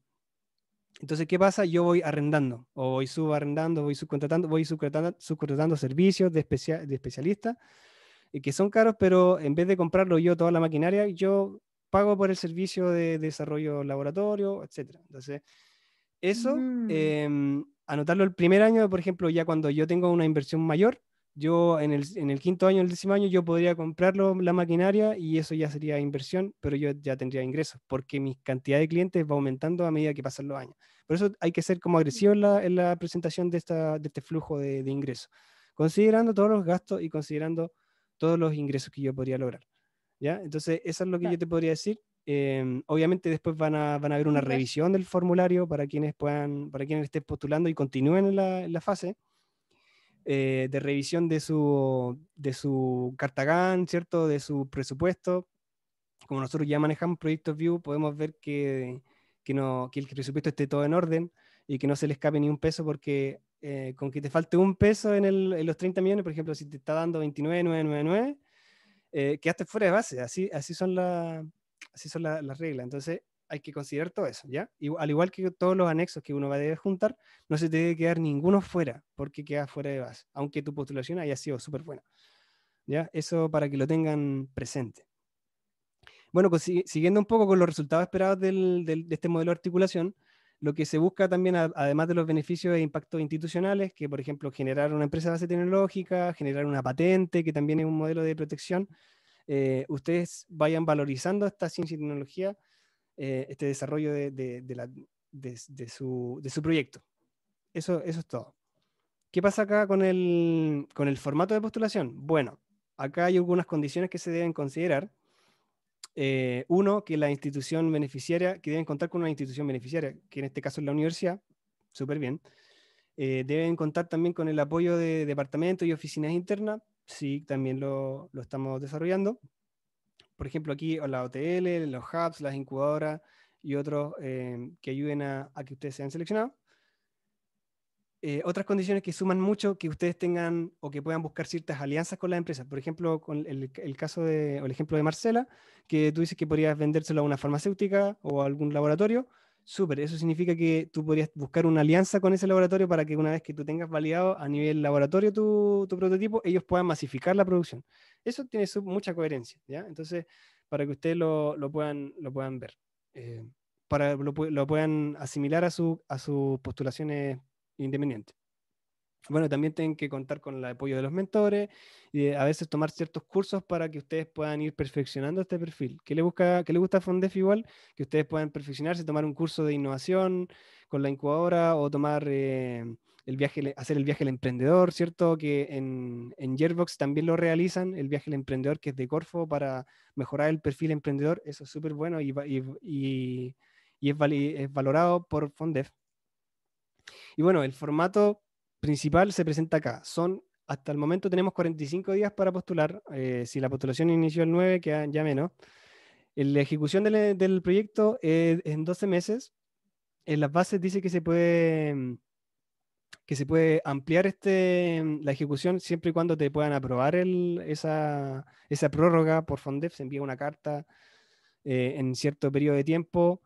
Entonces, ¿qué pasa? Yo voy arrendando, o voy subarrendando, voy subcontratando, voy subcontratando, subcontratando servicios de, de especialistas eh, que son caros, pero en vez de comprarlo yo toda la maquinaria, yo pago por el servicio de, desarrollo laboratorio, etc. Entonces, eso, mm. em, anotarlo el primer año, por ejemplo, ya cuando yo tengo una inversión mayor, yo en el, en el quinto año, el décimo año, yo podría comprarlo la maquinaria y eso ya sería inversión, pero yo ya tendría ingresos, porque mi cantidad de clientes va aumentando a medida que pasan los años. Por eso hay que ser como agresivo en la, en la presentación de, esta, de este flujo de, de ingresos, considerando todos los gastos y considerando todos los ingresos que yo podría lograr. ¿ya? Entonces, eso es lo que yo te podría decir. Em, obviamente después van a, van a haber una revisión del formulario para quienes puedan, para quienes estén postulando y continúen en la, la fase eh, de revisión de su, de su cartagán, ¿cierto? De su presupuesto. Como nosotros ya manejamos Proyectos View, podemos ver que, que, no, que el presupuesto esté todo en orden y que no se le escape ni un peso porque eh, con que te falte un peso en, los 30 millones, por ejemplo, si te está dando 29,999, eh, quedaste fuera de base. Así, son, así son las reglas. Entonces, hay que considerar todo eso, ¿ya? al igual que todos los anexos que uno va a juntar, no se te debe quedar ninguno fuera, porque queda fuera de base, aunque tu postulación haya sido súper buena. ¿Ya? Eso para que lo tengan presente. Bueno, pues, siguiendo un poco con los resultados esperados del, de este modelo de articulación, lo que se busca también, además de los beneficios e impactos institucionales, que por ejemplo generar una empresa de base tecnológica, generar una patente, que también es un modelo de protección, eh, ustedes vayan valorizando esta ciencia y tecnología, eh, este desarrollo de, de, su, de, su, proyecto. Eso, eso es todo. ¿Qué pasa acá con el, con el formato de postulación? Bueno, acá hay algunas condiciones que se deben considerar eh, uno, que la institución beneficiaria, que deben contar con una institución beneficiaria, que en este caso es la universidad, súper bien. Eh, deben contar también con el apoyo de departamentos y oficinas internas, sí, también lo, lo estamos desarrollando. Por ejemplo, aquí la OTL, los hubs, las incubadoras y otros eh, que ayuden a que ustedes sean seleccionados. Eh, otras condiciones que suman mucho que ustedes tengan o que puedan buscar ciertas alianzas con las empresas. Por ejemplo, con el, caso de, o el ejemplo de Marcela, que tú dices que podrías vendérselo a una farmacéutica o a algún laboratorio. Súper, eso significa que tú podrías buscar una alianza con ese laboratorio para que una vez que tú tengas validado a nivel laboratorio tu, tu prototipo, ellos puedan masificar la producción. Eso tiene mucha coherencia, ¿ya? Entonces, para que ustedes lo, lo puedan, lo puedan ver, eh, para lo, lo puedan asimilar a, su, a sus postulaciones independiente. Bueno, también tienen que contar con el apoyo de los mentores y a veces tomar ciertos cursos para que ustedes puedan ir perfeccionando este perfil. ¿Qué le, busca, qué le gusta a Fondef igual? Que ustedes puedan perfeccionarse, tomar un curso de innovación con la incubadora o tomar eh, el viaje, hacer el viaje al emprendedor, ¿cierto? Que en, en Gearbox también lo realizan, el viaje al emprendedor que es de Corfo para mejorar el perfil emprendedor. Eso es súper bueno y, es, es valorado por Fondef. Y bueno, el formato principal se presenta acá. Son, hasta el momento tenemos 45 días para postular. Eh, si la postulación inició el 9, que ya menos. La ejecución del, proyecto es en 12 meses. En las bases dice que se puede que se puede ampliar este, la ejecución siempre y cuando te puedan aprobar esa, prórroga por Fondef, se envía una carta eh, en cierto periodo de tiempo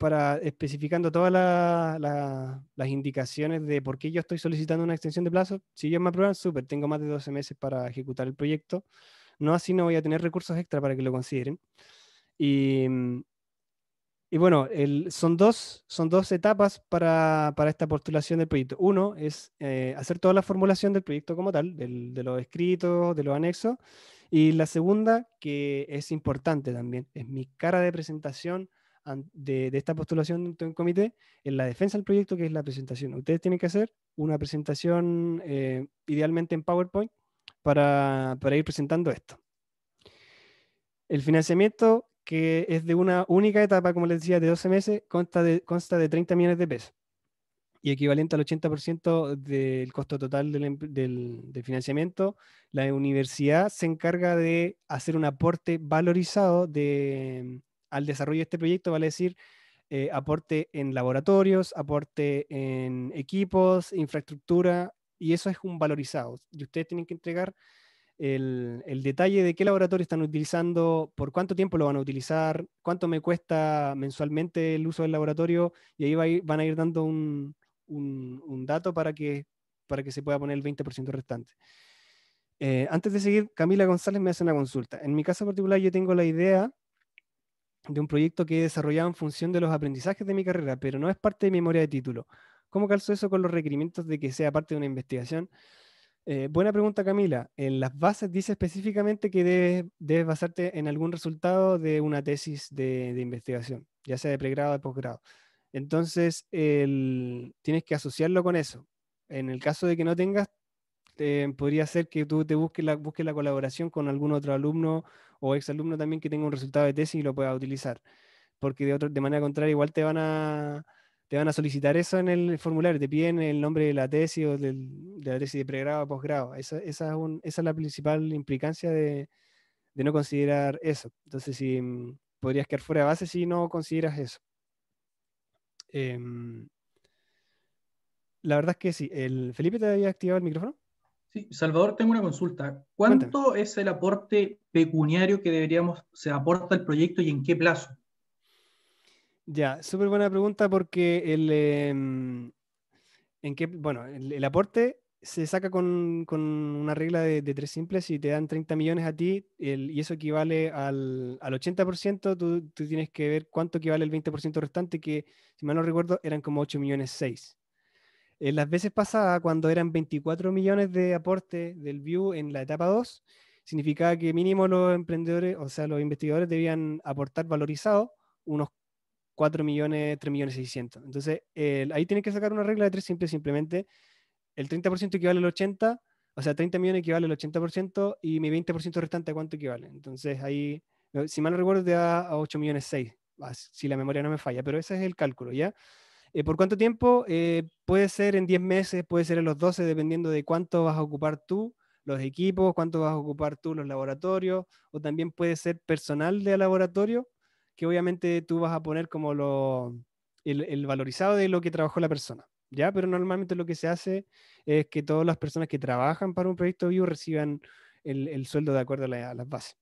para especificando todas las indicaciones de por qué yo estoy solicitando una extensión de plazo. Si ellos me aprueban, súper, tengo más de 12 meses para ejecutar el proyecto. No así no voy a tener recursos extra para que lo consideren. Y, mm, bueno, son, dos, son dos etapas para, esta postulación del proyecto. Uno es eh, hacer toda la formulación del proyecto como tal, del, de los escritos, de los anexos. Y la segunda, que es importante también, es mi cara de presentación de, esta postulación de un comité en la defensa del proyecto, que es la presentación. Ustedes tienen que hacer una presentación eh, idealmente en PowerPoint para, para, ir presentando esto. El financiamiento, que es de una única etapa, como les decía, de 12 meses, consta de, consta de 30 millones de pesos y equivalente al 80% del costo total em-, del, del, financiamiento, la universidad se encarga de hacer un aporte valorizado de, al desarrollo de este proyecto, vale decir eh, aporte en laboratorios, aporte en equipos, infraestructura, y eso es un valorizado. Y ustedes tienen que entregar el, detalle de qué laboratorio están utilizando, por cuánto tiempo lo van a utilizar, cuánto me cuesta mensualmente el uso del laboratorio, y ahí van a ir dando un, dato para que, para que se pueda poner el 20% restante. Eh, antes de seguir, Camila González me hace una consulta. En mi caso particular yo tengo la idea de un proyecto que he desarrollado en función de los aprendizajes de mi carrera, pero no es parte de mi memoria de título. ¿Cómo calzo eso con los requerimientos de que sea parte de una investigación? Eh, buena pregunta, Camila. En las bases dice específicamente que debes, basarte en algún resultado de una tesis de, investigación, ya sea de pregrado o de posgrado. Entonces, tienes que asociarlo con eso. En el caso de que no tengas, eh, podría ser que tú te busques busques la colaboración con algún otro alumno o ex alumno también que tenga un resultado de tesis y lo pueda utilizar. Porque de, otro, de manera contraria igual te van a te van a solicitar eso en el formulario, te piden el nombre de la tesis o del, de la tesis de pregrado o posgrado. Esa, esa, es esa, es la principal implicancia de, no considerar eso. Entonces, si mm, podrías quedar fuera de base si no consideras eso. Em, la verdad es que sí. El, ¿Felipe te había activado el micrófono? Sí, Salvador, tengo una consulta. ¿Cuánto es el aporte pecuniario que deberíamos, se aporta al proyecto y en qué plazo? Ya, súper buena pregunta porque el, em, en qué, bueno, el, aporte se saca con, una regla de, tres simples y te dan 30 millones a ti y eso equivale al, 80%, tú, tú, tienes que ver cuánto equivale el 20% restante que, si mal no recuerdo, eran como 8 millones 6 las veces pasadas, cuando eran 24 millones de aporte del View en la etapa 2, significaba que mínimo los emprendedores, o sea, los investigadores debían aportar valorizado unos 4 millones, 3 millones 600. Entonces, ahí tienen que sacar una regla de tres simple, simplemente el 30% equivale al 80, o sea, 30 millones equivale al 80% y mi 20% restante, cuánto equivale? Entonces, ahí, si mal no recuerdo, te da a 8 millones 6, ah, si la memoria no me falla, pero ese es el cálculo, ¿ya? Eh, ¿Por cuánto tiempo? Eh, puede ser en 10 meses, puede ser en los 12, dependiendo de cuánto vas a ocupar tú los equipos, cuánto vas a ocupar tú los laboratorios, o también puede ser personal de laboratorio, que obviamente tú vas a poner como el, valorizado de lo que trabajó la persona, ¿ya? Pero normalmente lo que se hace es que todas las personas que trabajan para un proyecto vivo reciban el, sueldo de acuerdo a, las bases.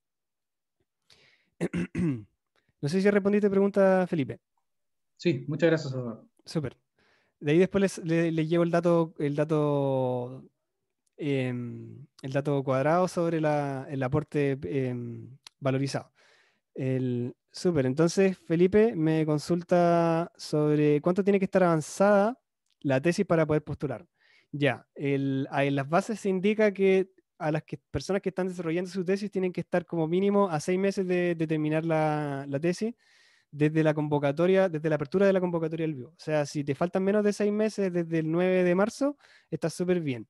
no sé si respondiste pregunta, Felipe. Sí, muchas gracias, Eduardo. Súper. De ahí después les, llevo el dato, el dato, em, el dato cuadrado sobre la, el aporte em, valorizado. El, súper. Entonces, Felipe me consulta sobre cuánto tiene que estar avanzada la tesis para poder postular. Ya, el, en las bases se indica que a las personas que están desarrollando su tesis tienen que estar como mínimo a seis meses de, de terminar la, la tesis desde la convocatoria, desde la apertura de la convocatoria del vivo. O sea, si te faltan menos de seis meses desde el 9 de marzo, estás súper bien.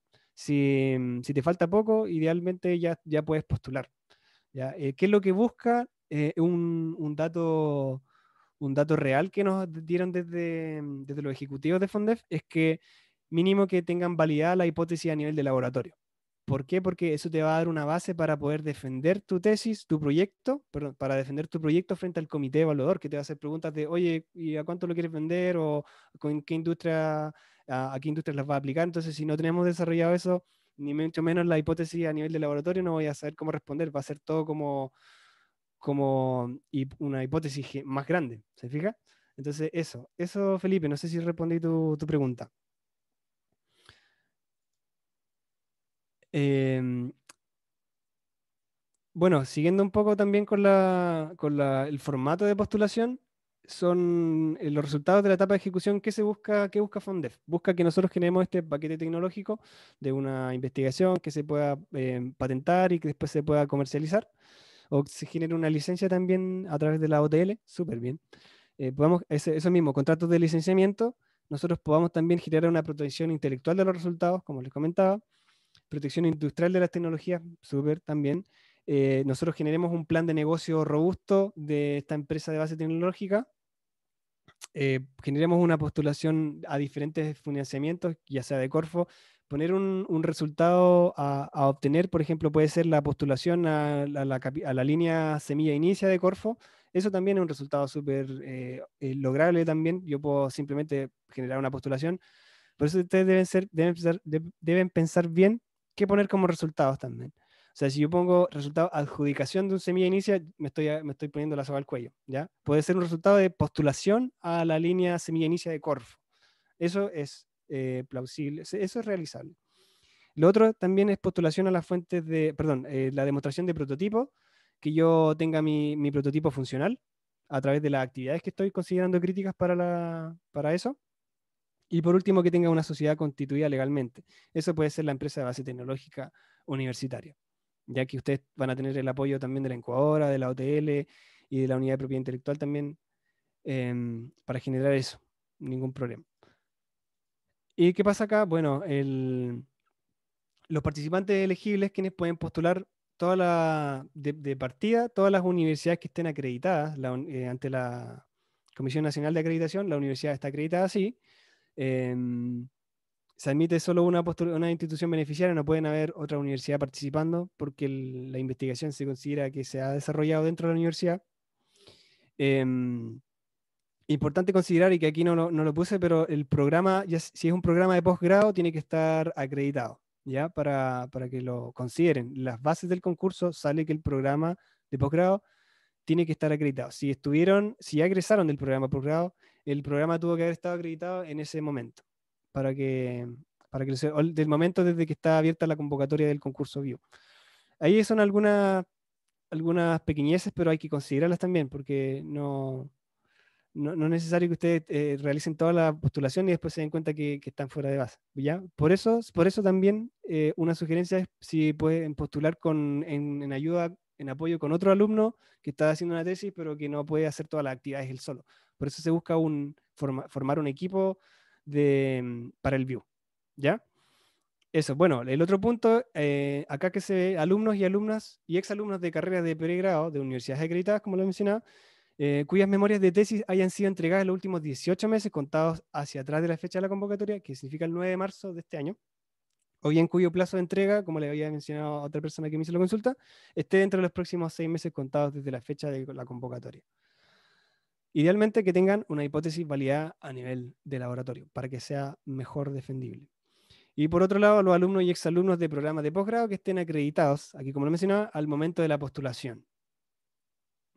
Mm, si, te falta poco, idealmente ya, ya puedes postular. ¿ya? Eh, ¿Qué es lo que busca? Eh, un, dato, un dato real que nos dieron desde, desde los ejecutivos de Fondef es que mínimo que tengan validada la hipótesis a nivel de laboratorio. ¿Por qué? Porque eso te va a dar una base para poder defender tu tesis, tu proyecto, perdón, para defender tu proyecto frente al comité evaluador, que te va a hacer preguntas de, oye, ¿y a cuánto lo quieres vender? ¿O con qué industria, a, qué industria las va a aplicar? Entonces, si no tenemos desarrollado eso, ni mucho menos la hipótesis a nivel de laboratorio, no voy a saber cómo responder. Va a ser todo como, como una hipótesis más grande, ¿se fija? Entonces, eso, eso Felipe, no sé si respondí tu pregunta. Em, bueno, siguiendo un poco también con, el formato de postulación, son eh, los resultados de la etapa de ejecución que se busca, que busca FONDEF. Busca que nosotros generemos este paquete tecnológico de una investigación que se pueda em, patentar y que después se pueda comercializar. O se genere una licencia también a través de la OTL, súper bien. Eh, eso mismo, contratos de licenciamiento, nosotros podamos también generar una protección intelectual de los resultados, como les comentaba protección industrial de las tecnologías, súper también. Eh, nosotros generemos un plan de negocio robusto de esta empresa de base tecnológica. Eh, generemos una postulación a diferentes financiamientos, ya sea de Corfo, poner un, un resultado a, a, obtener, por ejemplo, puede ser la postulación a, la, a, la, línea semilla inicia de Corfo. Eso también es un resultado súper eh, lograble también. Yo puedo simplemente generar una postulación. Por eso ustedes deben, ser, deben, deben pensar bien que poner como resultados también. O sea, si yo pongo resultado adjudicación de un semilla inicia, me estoy, me estoy poniendo la soga al cuello, ¿ya? Puede ser un resultado de postulación a la línea semilla inicia de Corfo. Eso es eh, plausible, eso es realizable. Lo otro también es postulación a las fuentes de, perdón, eh, la demostración de prototipo, que yo tenga mi, mi, prototipo funcional a través de las actividades que estoy considerando críticas para, la, para eso. Y por último, que tenga una sociedad constituida legalmente. Eso puede ser la empresa de base tecnológica universitaria, ya que ustedes van a tener el apoyo también de la incubadora, de la OTL y de la unidad de propiedad intelectual también em, para generar eso. Ningún problema. ¿Y qué pasa acá? Bueno, los participantes elegibles quienes pueden postular toda la, de, partida todas las universidades que estén acreditadas eh, ante la Comisión Nacional de Acreditación, la universidad está acreditada así, Em, se admite solo una, institución beneficiaria, no pueden haber otra universidad participando porque la investigación se considera que se ha desarrollado dentro de la universidad. Em, importante considerar, y que aquí no, lo puse, pero el programa, si es un programa de posgrado, tiene que estar acreditado, ¿ya? Para, que lo consideren. Las bases del concurso sale que el programa de posgrado tiene que estar acreditado. Si estuvieron, si ya egresaron del programa de posgrado el programa tuvo que haber estado acreditado en ese momento, para que, para que del momento desde que está abierta la convocatoria del concurso vio. Ahí son algunas algunas pequeñeces, pero hay que considerarlas también, porque no, no, es necesario que ustedes eh, realicen toda la postulación y después se den cuenta que, están fuera de base. ¿ya? Por, eso, por eso también eh, una sugerencia es si pueden postular con, en, ayuda, en apoyo con otro alumno que está haciendo una tesis, pero que no puede hacer todas las actividades él solo. Por eso se busca un, formar un equipo de, mm, para el VIEW, ¿Ya? Eso, bueno, el otro punto, eh, acá que se ve alumnos y alumnas y exalumnos de carreras de pregrado de universidades acreditadas, como lo he mencionado, eh, cuyas memorias de tesis hayan sido entregadas en los últimos 18 meses contados hacia atrás de la fecha de la convocatoria, que significa el 9 de marzo de este año, o bien cuyo plazo de entrega, como le había mencionado a otra persona que me hizo la consulta, esté dentro de los próximos seis meses contados desde la fecha de la convocatoria. Idealmente que tengan una hipótesis validada a nivel de laboratorio para que sea mejor defendible. Y por otro lado, los alumnos y exalumnos de programas de posgrado que estén acreditados, aquí como lo mencionaba, al momento de la postulación.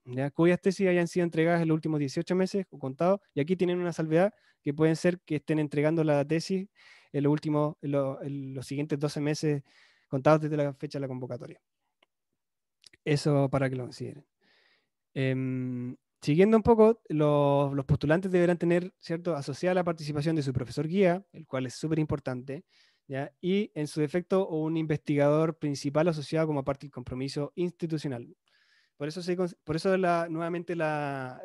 ¿ya? Cuyas tesis hayan sido entregadas en los últimos 18 meses o contados, y aquí tienen una salvedad que pueden ser que estén entregando la tesis en, los últimos los siguientes 12 meses contados desde la fecha de la convocatoria. Eso para que lo consideren. Em, Siguiendo un poco, los, postulantes deberán tener, ¿cierto?, asociada la participación de su profesor guía, el cual es súper importante, y en su defecto un investigador principal asociado como parte del compromiso institucional. Por eso, por eso la, nuevamente la,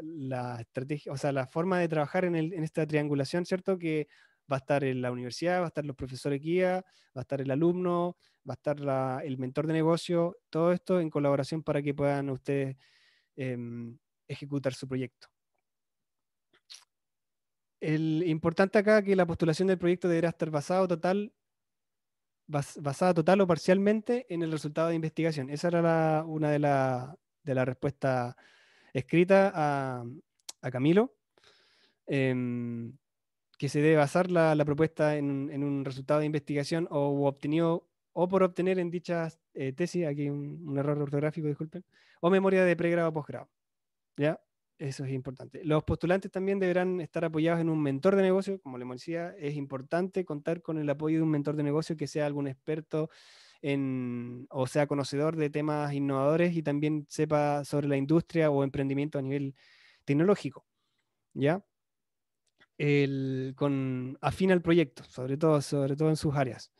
estrategia, o sea, la forma de trabajar en, esta triangulación, ¿cierto?, que va a estar en la universidad, va a estar los profesores guía, va a estar el alumno, va a estar el mentor de negocio, todo esto en colaboración para que puedan ustedes... Em, ejecutar su proyecto. El importante acá que la postulación del proyecto deberá estar basado total, basada total o parcialmente en el resultado de investigación. Esa era una de las respuestas escritas a, Camilo, em, que se debe basar la, propuesta en, un resultado de investigación o obtenido o por obtener en dicha eh, tesis, aquí un, un error ortográfico, disculpen, o memoria de pregrado o posgrado. ¿Ya? Eso es importante. Los postulantes también deberán estar apoyados en un mentor de negocio. Como les decía, es importante contar con el apoyo de un mentor de negocio que sea algún experto en, o sea conocedor de temas innovadores y también sepa sobre la industria o emprendimiento a nivel tecnológico. ¿Ya? El, con, afín al proyecto, sobre todo, sobre todo en sus áreas.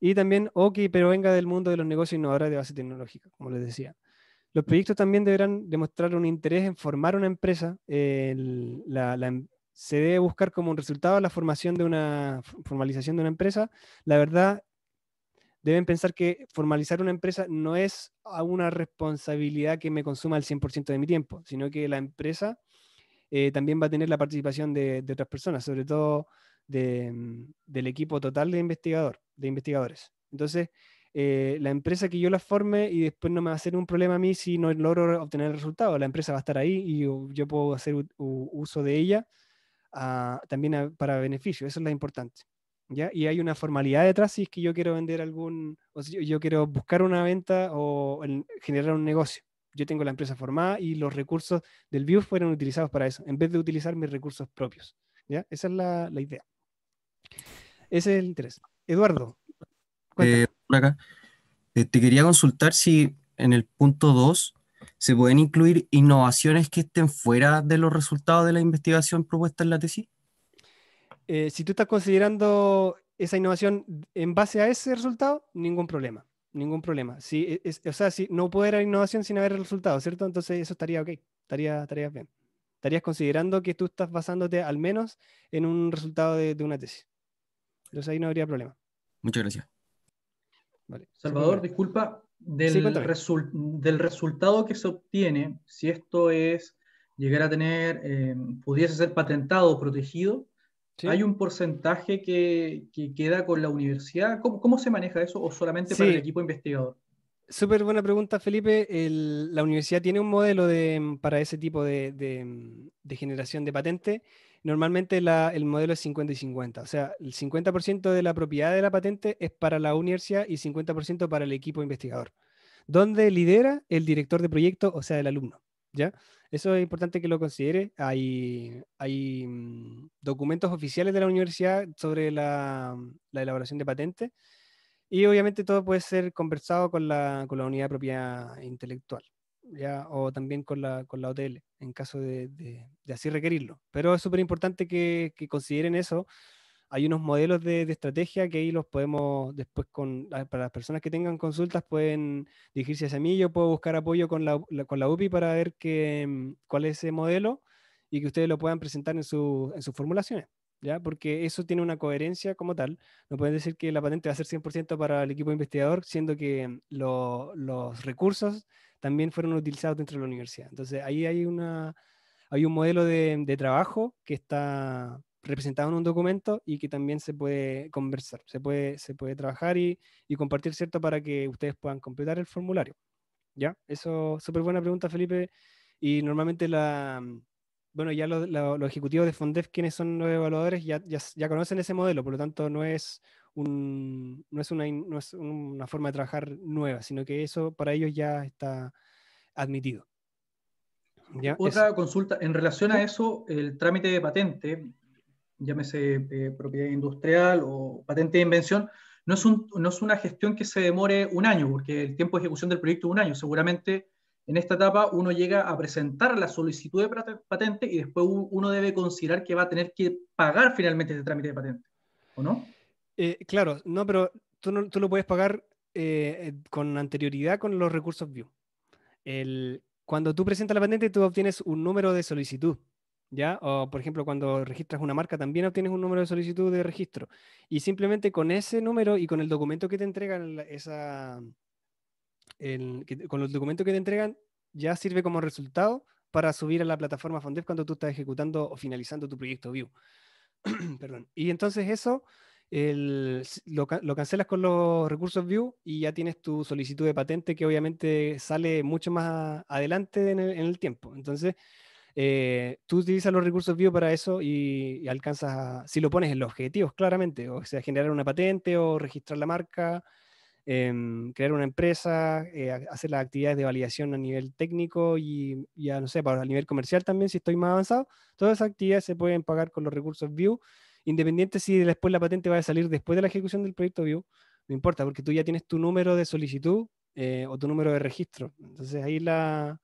Y también, ok, pero venga del mundo de los negocios innovadores de base tecnológica, como les decía. Los proyectos también deberán demostrar un interés en formar una empresa. Eh, em, se debe buscar como un resultado la formación de una formalización de una empresa. La verdad, deben pensar que formalizar una empresa no es una responsabilidad que me consuma el 100% de mi tiempo, sino que la empresa eh, también va a tener la participación de, otras personas, sobre todo mm, del equipo total de investigador, de investigadores. Entonces, eh, la empresa que yo la forme y después no me va a ser un problema a mí si no logro obtener el resultado. La empresa va a estar ahí y yo, puedo hacer uso de ella ah, también para beneficio. Eso es lo importante. ¿ya? Y hay una formalidad detrás si es que yo quiero vender algún, o si yo, quiero buscar una venta o generar un negocio. Yo tengo la empresa formada y los recursos del VIEW fueron utilizados para eso, en vez de utilizar mis recursos propios. ¿ya? Esa es la, la idea. Ese es el interés. Eduardo. Eh, por acá. Eh, te quería consultar si en el punto 2 se pueden incluir innovaciones que estén fuera de los resultados de la investigación propuesta en la tesis. Eh, si tú estás considerando esa innovación en base a ese resultado, ningún problema. Ningún problema. Si, e, o sea, si no puede haber innovación sin haber resultado, ¿cierto? Entonces eso estaría ok, estaría, estaría bien. Estarías considerando que tú estás basándote al menos en un resultado de, de una tesis. Entonces ahí no habría problema. Muchas gracias. Salvador, disculpa, del, del, resultado que se obtiene, si esto es llegar a tener, em, pudiese ser patentado o protegido, ¿hay un porcentaje que, queda con la universidad? ¿Cómo, se maneja eso o solamente para el equipo investigador? Súper buena pregunta, Felipe. la universidad tiene un modelo em, para ese tipo de, de em, generación de patente Normalmente el modelo es 50 y 50, o sea, el 50% de la propiedad de la patente es para la universidad y 50% para el equipo investigador, donde lidera el director de proyecto, o sea, el alumno. ¿Ya? Eso es importante que lo considere. Hay, hay mm, documentos oficiales de la universidad sobre la, elaboración de patentes y obviamente todo puede ser conversado con la, con la unidad de intelectual o también con la, con la OTL, en caso de, de, de así requerirlo. Pero es súper importante que, que, consideren eso. Hay unos modelos de, de, estrategia que ahí los podemos después, con, ah, para las personas que tengan consultas, pueden dirigirse hacia mí. Yo puedo buscar apoyo con la, con la UPI para ver mm, cuál es ese modelo y que ustedes lo puedan presentar en, su, en sus formulaciones. ¿Ya? Porque eso tiene una coherencia como tal. No pueden decir que la patente va a ser 100% para el equipo investigador, siendo que mm, los recursos también fueron utilizados dentro de la universidad. Entonces, ahí hay, una, hay un modelo de, trabajo que está representado en un documento y que también se puede conversar, se puede, se puede trabajar y, y compartir, ¿cierto? Para que ustedes puedan completar el formulario. ¿Ya? Eso, súper buena pregunta, Felipe. Y normalmente la, bueno, ya los ejecutivos de Fondef, quienes son los evaluadores, ya, ya, conocen ese modelo, por lo tanto no es no es, una, forma de trabajar nueva, sino que eso para ellos ya está admitido. Otra consulta, en relación a eso, el trámite de patente, llámese eh, propiedad industrial o patente de invención, no es, no es una gestión que se demore un año, porque el tiempo de ejecución del proyecto es un año. Seguramente en esta etapa uno llega a presentar la solicitud de patente y después uno debe considerar que va a tener que pagar finalmente este trámite de patente, ¿o no? Eh, claro, no, pero tú, lo puedes pagar eh, eh, con anterioridad con los recursos View. El, cuando tú presentas la patente, tú obtienes un número de solicitud. ¿Ya? O, por ejemplo, cuando registras una marca, también obtienes un número de solicitud de registro. Y simplemente con ese número y con el documento que te entregan, esa, con los documentos que te entregan, ya sirve como resultado para subir a la plataforma Fondev cuando tú estás ejecutando o finalizando tu proyecto View. Perdón. Y entonces eso el, lo, cancelas con los recursos View y ya tienes tu solicitud de patente que obviamente sale mucho más adelante en el, tiempo. Entonces, eh, tú utilizas los recursos View para eso y, alcanzas, si lo pones en los objetivos claramente, o sea, generar una patente o registrar la marca, em, crear una empresa, eh, hacer las actividades de validación a nivel técnico y ya no sé, para, a nivel comercial también, si estoy más avanzado, todas esas actividades se pueden pagar con los recursos View independiente si después la patente va a salir después de la ejecución del proyecto View, no importa, porque tú ya tienes tu número de solicitud eh, o tu número de registro. Entonces ahí la,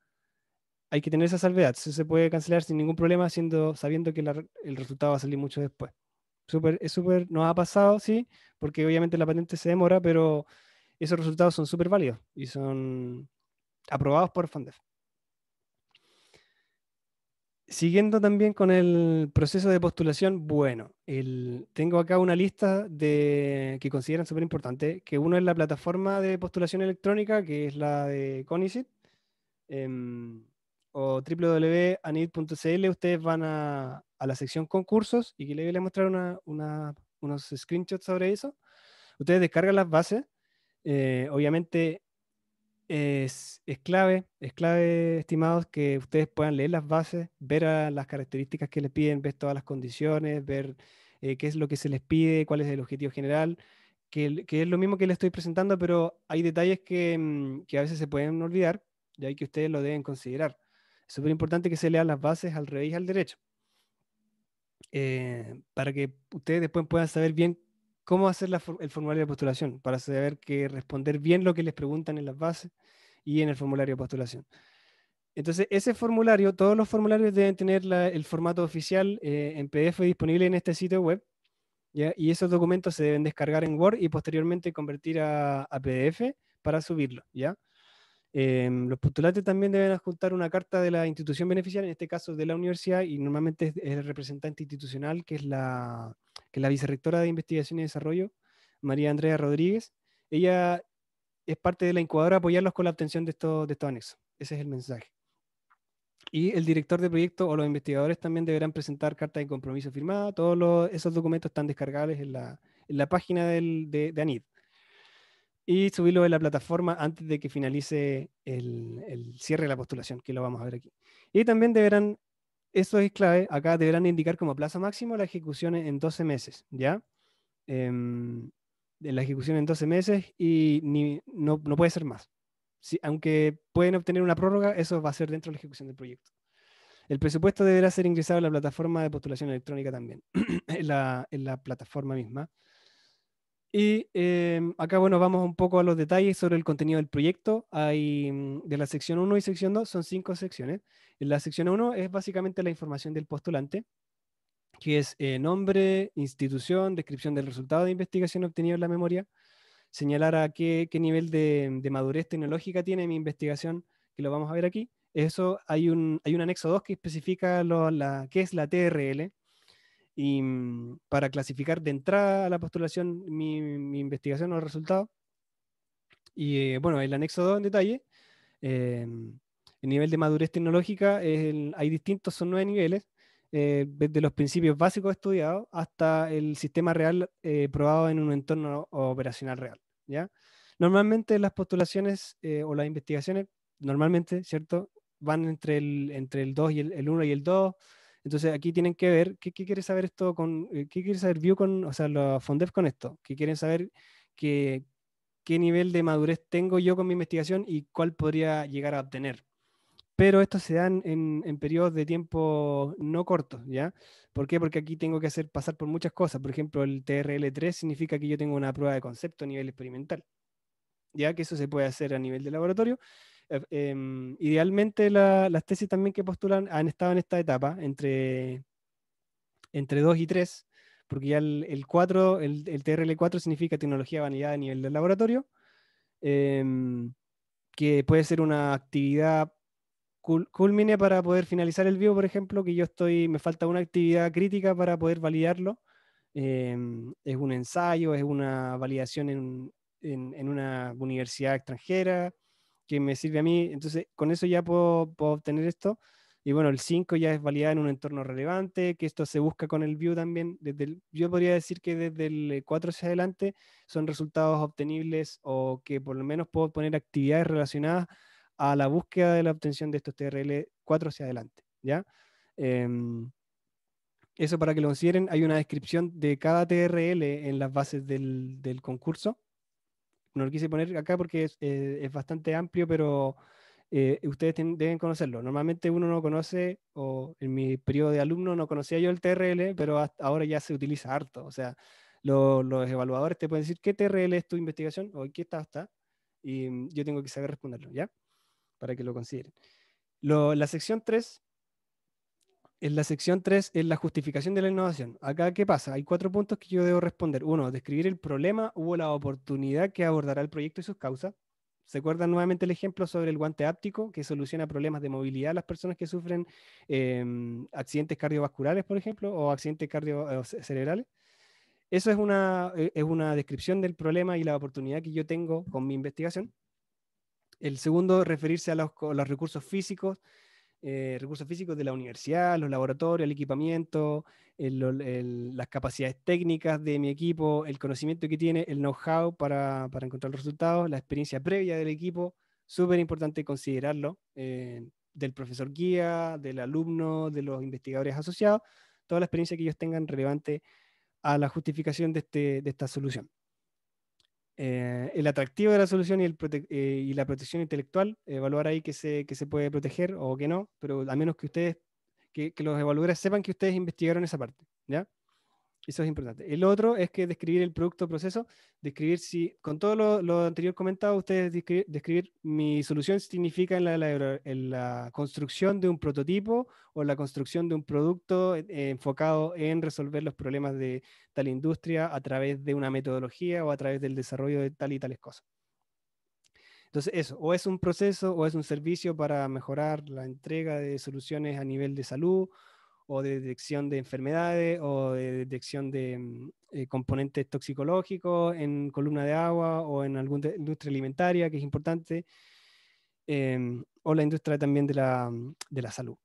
hay que tener esa salvedad. se puede cancelar sin ningún problema, siendo, sabiendo que el resultado va a salir mucho después. es súper, nos ha pasado, sí, porque obviamente la patente se demora, pero esos resultados son súper válidos y son aprobados por Fundef. Siguiendo también con el proceso de postulación, bueno, tengo acá una lista de, que consideran súper importante, que uno es la plataforma de postulación electrónica, que es la de CONICIT, em, o www.anit.cl, ustedes van a, la sección concursos y que les voy a mostrar unos screenshots sobre eso. Ustedes descargan las bases, eh, obviamente es, clave, es clave, estimados, que ustedes puedan leer las bases, ver las características que les piden, ver todas las condiciones, ver eh, qué es lo que se les pide, cuál es el objetivo general, que, es lo mismo que les estoy presentando, pero hay detalles mm, que, a veces se pueden olvidar y hay que ustedes lo deben considerar. Es súper importante que se lean las bases al revés y al derecho, eh, para que ustedes después puedan saber bien cómo hacer el formulario de postulación, para saber que responder bien lo que les preguntan en las bases y en el formulario de postulación. Entonces, ese formulario, todos los formularios deben tener el formato oficial eh, en PDF disponible en este sitio web. Y esos documentos se deben descargar en Word y posteriormente convertir a, PDF para subirlo. ¿ya? Em, los postulantes también deben adjuntar una carta de la institución beneficiaria, en este caso de la universidad, y normalmente es, el representante institucional, que es la, que la vicerrectora de Investigación y Desarrollo, María Andrea Rodríguez. Ella es parte de la incubadora apoyarlos con la obtención de estos, de estos anexos. Ese es el mensaje. Y el director de proyecto o los investigadores también deberán presentar carta de compromiso firmada. Todos esos documentos están descargables en la, página de, de, ANID. Y subirlo en la plataforma antes de que finalice el, cierre de la postulación, que lo vamos a ver aquí. Y también deberán, eso es clave, acá deberán indicar como plazo máximo la ejecución en 12 meses, ¿ya? Em, de la ejecución en 12 meses y no, puede ser más. Si, aunque pueden obtener una prórroga, eso va a ser dentro de la ejecución del proyecto. El presupuesto deberá ser ingresado a la plataforma de postulación electrónica también, en, la, en, la, plataforma misma. Y em, acá, bueno, vamos un poco a los detalles sobre el contenido del proyecto. Hay mm, de la sección 1 y sección 2, son cinco secciones. En la sección 1 es básicamente la información del postulante, que es eh, nombre, institución, descripción del resultado de investigación obtenido en la memoria, señalar a qué, qué nivel de, de, madurez tecnológica tiene mi investigación, que lo vamos a ver aquí. Eso hay un, hay un anexo 2 que especifica lo, la, qué es la TRL, y mm, para clasificar de entrada a la postulación mi, mi investigación o el resultado. Y eh, bueno, el anexo 2 en detalle, el eh, nivel de madurez tecnológica, hay distintos, son nueve niveles. Eh, desde los principios básicos estudiados hasta el sistema real eh, probado en un entorno operacional real. ¿ya? Normalmente las postulaciones eh, o las investigaciones, normalmente, ¿cierto? Van entre el, entre el 2 y el, 1 y el 2. Entonces aquí tienen que ver qué, quiere saber esto con, qué quiere saber View con, o sea, los Fondef con esto, que quieren saber qué nivel de madurez tengo yo con mi investigación y cuál podría llegar a obtener, pero estos se dan en, periodos de tiempo no cortos, ¿ya? ¿Por qué? Porque aquí tengo que hacer pasar por muchas cosas. Por ejemplo, el TRL3 significa que yo tengo una prueba de concepto a nivel experimental, ¿ya? Que eso se puede hacer a nivel de laboratorio. Eh, em, idealmente las tesis también que postulan han estado en esta etapa, entre, entre 2 y 3, porque ya el, 4, el, TRL4 significa tecnología vanidad a nivel de laboratorio, em, que puede ser una actividad culmine para poder finalizar el VIEW por ejemplo, que yo estoy, me falta una actividad crítica para poder validarlo. Em, es un ensayo, es una validación en, una universidad extranjera que me sirve a mí. Entonces, con eso ya puedo, obtener esto. Y bueno, el 5 ya es validado en un entorno relevante, que esto se busca con el view también. Desde yo podría decir que desde el 4 hacia adelante son resultados obtenibles o que por lo menos puedo poner actividades relacionadas a la búsqueda de la obtención de estos TRL 4 hacia adelante. ¿ya? Em, eso para que lo consideren, hay una descripción de cada TRL en las bases del, concurso. No lo quise poner acá porque es, eh, bastante amplio, pero eh, ustedes deben conocerlo. Normalmente uno no conoce, o en mi periodo de alumno no conocía yo el TRL, pero ahora ya se utiliza harto. O sea, los evaluadores te pueden decir qué TRL es tu investigación o qué está, hasta y mm, yo tengo que saber responderlo, ¿ya? para que lo consideren. la sección 3 la sección 3 es la justificación de la innovación. Acá, ¿qué pasa? Hay cuatro puntos que yo debo responder. Uno, describir el problema o la oportunidad que abordará el proyecto y sus causas. ¿Se acuerdan nuevamente el ejemplo sobre el guante áptico que soluciona problemas de movilidad a las personas que sufren em, accidentes cardiovasculares, por ejemplo, o accidentes cardio eh, cerebrales? Eso es una, eh, es una descripción del problema y la oportunidad que yo tengo con mi investigación. El segundo, referirse a los, recursos físicos, eh, recursos físicos de la universidad, los laboratorios, el equipamiento, las capacidades técnicas de mi equipo, el conocimiento que tiene, el know-how para, encontrar los resultados, la experiencia previa del equipo, súper importante considerarlo, eh, del profesor guía, del alumno, de los investigadores asociados, toda la experiencia que ellos tengan relevante a la justificación de este, esta solución. Eh, el atractivo de la solución eh, y, la protección intelectual, evaluar ahí que se, puede proteger o que no, pero a menos que ustedes, que, que los evaluadores sepan que ustedes investigaron esa parte, ¿ya? Eso es importante. El otro es que describir el producto proceso, describir si, con todo lo, anterior comentado, ustedes describir, mi solución significa en la, construcción de un prototipo o la construcción de un producto eh, enfocado en resolver los problemas de tal industria a través de una metodología o a través del desarrollo de tal y tales cosas. Entonces, eso, o es un proceso o es un servicio para mejorar la entrega de soluciones a nivel de salud o de detección de enfermedades o de detección de mm, eh, componentes toxicológicos en columna de agua o en alguna industria alimentaria, que es importante, em, o la industria también mm, de la, salud.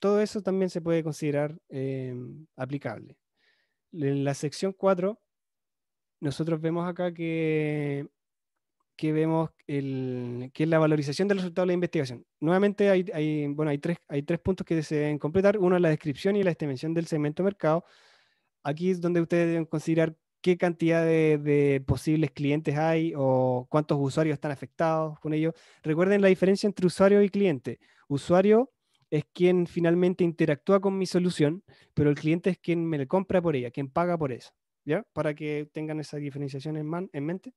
Todo eso también se puede considerar em, aplicable. En la sección 4, nosotros vemos acá que que vemos el, que es la valorización del resultado de la investigación. Nuevamente hay, bueno, hay, tres, hay tres puntos que se deben completar. Uno es la descripción y la extensión del segmento mercado. Aquí es donde ustedes deben considerar qué cantidad de, posibles clientes hay o cuántos usuarios están afectados con ello. Recuerden la diferencia entre usuario y cliente. Usuario es quien finalmente interactúa con mi solución, pero el cliente es quien me le compra por ella, quien paga por eso. ¿Ya? Para que tengan esa diferenciación en, en mente.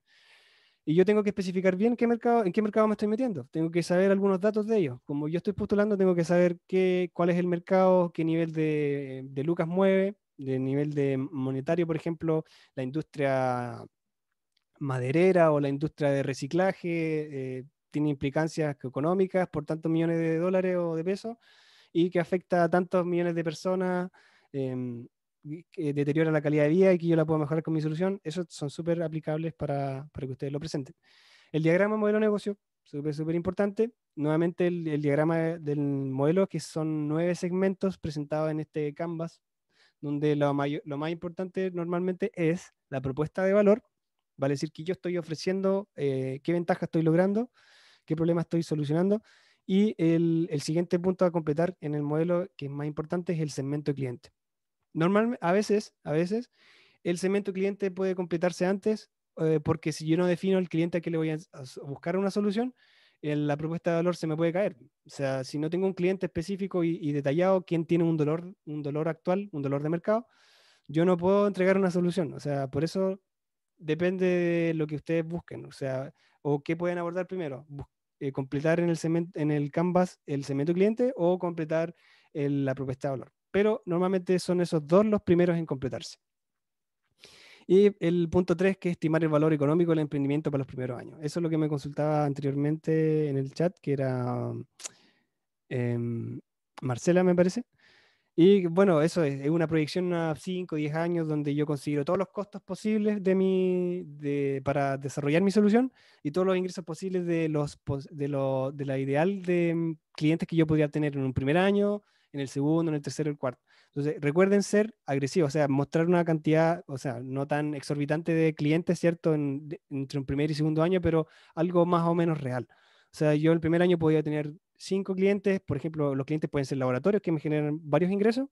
Y yo tengo que especificar bien qué mercado, en qué mercado me estoy metiendo. Tengo que saber algunos datos de ellos. Como yo estoy postulando, tengo que saber qué, cuál es el mercado, qué nivel de, lucas mueve, de nivel de monetario, por ejemplo, la industria maderera o la industria de reciclaje eh, tiene implicancias económicas por tantos millones de dólares o de pesos y que afecta a tantos millones de personas. Em, deteriora la calidad de vida y que yo la puedo mejorar con mi solución, esos son súper aplicables para, para, que ustedes lo presenten. El diagrama modelo negocio, súper, súper importante. Nuevamente el, diagrama del modelo, que son nueve segmentos presentados en este canvas, donde lo, lo más importante normalmente es la propuesta de valor, vale decir que yo estoy ofreciendo, eh, qué ventaja estoy logrando, qué problema estoy solucionando. Y el, el, siguiente punto a completar en el modelo que es más importante es el segmento cliente. Normalmente, a veces, a veces, el cemento cliente puede completarse antes, eh, porque si yo no defino el cliente a que le voy a, buscar una solución, la propuesta de valor se me puede caer. O sea, si no tengo un cliente específico y, detallado, quién tiene un dolor, un dolor actual, un dolor de mercado, yo no puedo entregar una solución. O sea, por eso depende de lo que ustedes busquen. O sea, o qué pueden abordar primero. Eh, completar en el, en el canvas el cemento cliente o completar la propuesta de valor pero normalmente son esos dos los primeros en completarse. Y el punto tres, que es estimar el valor económico del emprendimiento para los primeros años. Eso es lo que me consultaba anteriormente en el chat, que era em, Marcela, me parece. Y bueno, eso es, una proyección a 5 o 10 años donde yo considero todos los costos posibles de mi, de, para desarrollar mi solución y todos los ingresos posibles de, los, de, lo, de la ideal de mm, clientes que yo podría tener en un primer año, en el segundo, en el tercero, el cuarto. Entonces, recuerden ser agresivos, o sea, mostrar una cantidad, o sea, no tan exorbitante de clientes, ¿cierto? entre un primer y segundo año, pero algo más o menos real. O sea, yo el primer año podía tener cinco clientes, por ejemplo, los clientes pueden ser laboratorios que me generan varios ingresos,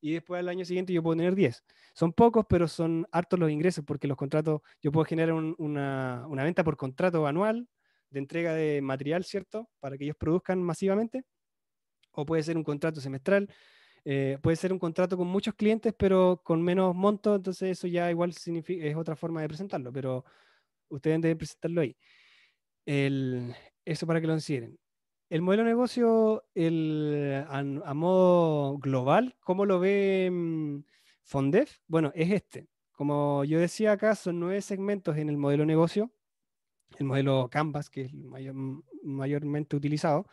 y después al año siguiente yo puedo tener diez. Son pocos, pero son hartos los ingresos porque los contratos, yo puedo generar una, venta por contrato anual de entrega de material, ¿cierto? Para que ellos produzcan masivamente o puede ser un contrato semestral, eh, puede ser un contrato con muchos clientes, pero con menos monto, entonces eso ya igual significa, es otra forma de presentarlo, pero ustedes deben presentarlo ahí. eso para que lo consideren. El modelo de negocio el, a, modo global, ¿cómo lo ve mm, Fondef? Bueno, es este. Como yo decía acá, son nueve segmentos en el modelo de negocio, el modelo Canvas, que es el mayor, mayormente utilizado,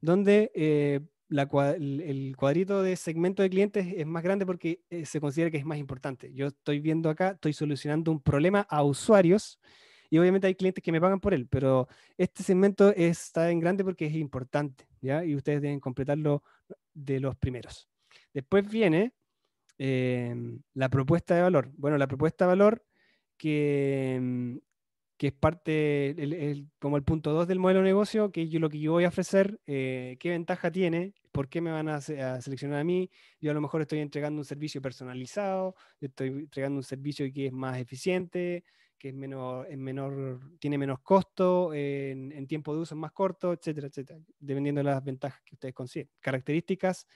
donde eh, el cuadrito de segmento de clientes es más grande porque eh, se considera que es más importante. Yo estoy viendo acá, estoy solucionando un problema a usuarios y obviamente hay clientes que me pagan por él, pero este segmento está en grande porque es importante, ¿ya? Y ustedes deben completarlo de los primeros. Después viene em, la propuesta de valor. Bueno, la propuesta de valor que, em, que es parte, como el punto 2 del modelo de negocio, que yo, lo que yo voy a ofrecer, eh, qué ventaja tiene, por qué me van a, seleccionar a mí. Yo a lo mejor estoy entregando un servicio personalizado, estoy entregando un servicio que es más eficiente, que es menor tiene menos costo, en, tiempo de uso es más corto, etcétera, etcétera, dependiendo de las ventajas que ustedes consiguen. Características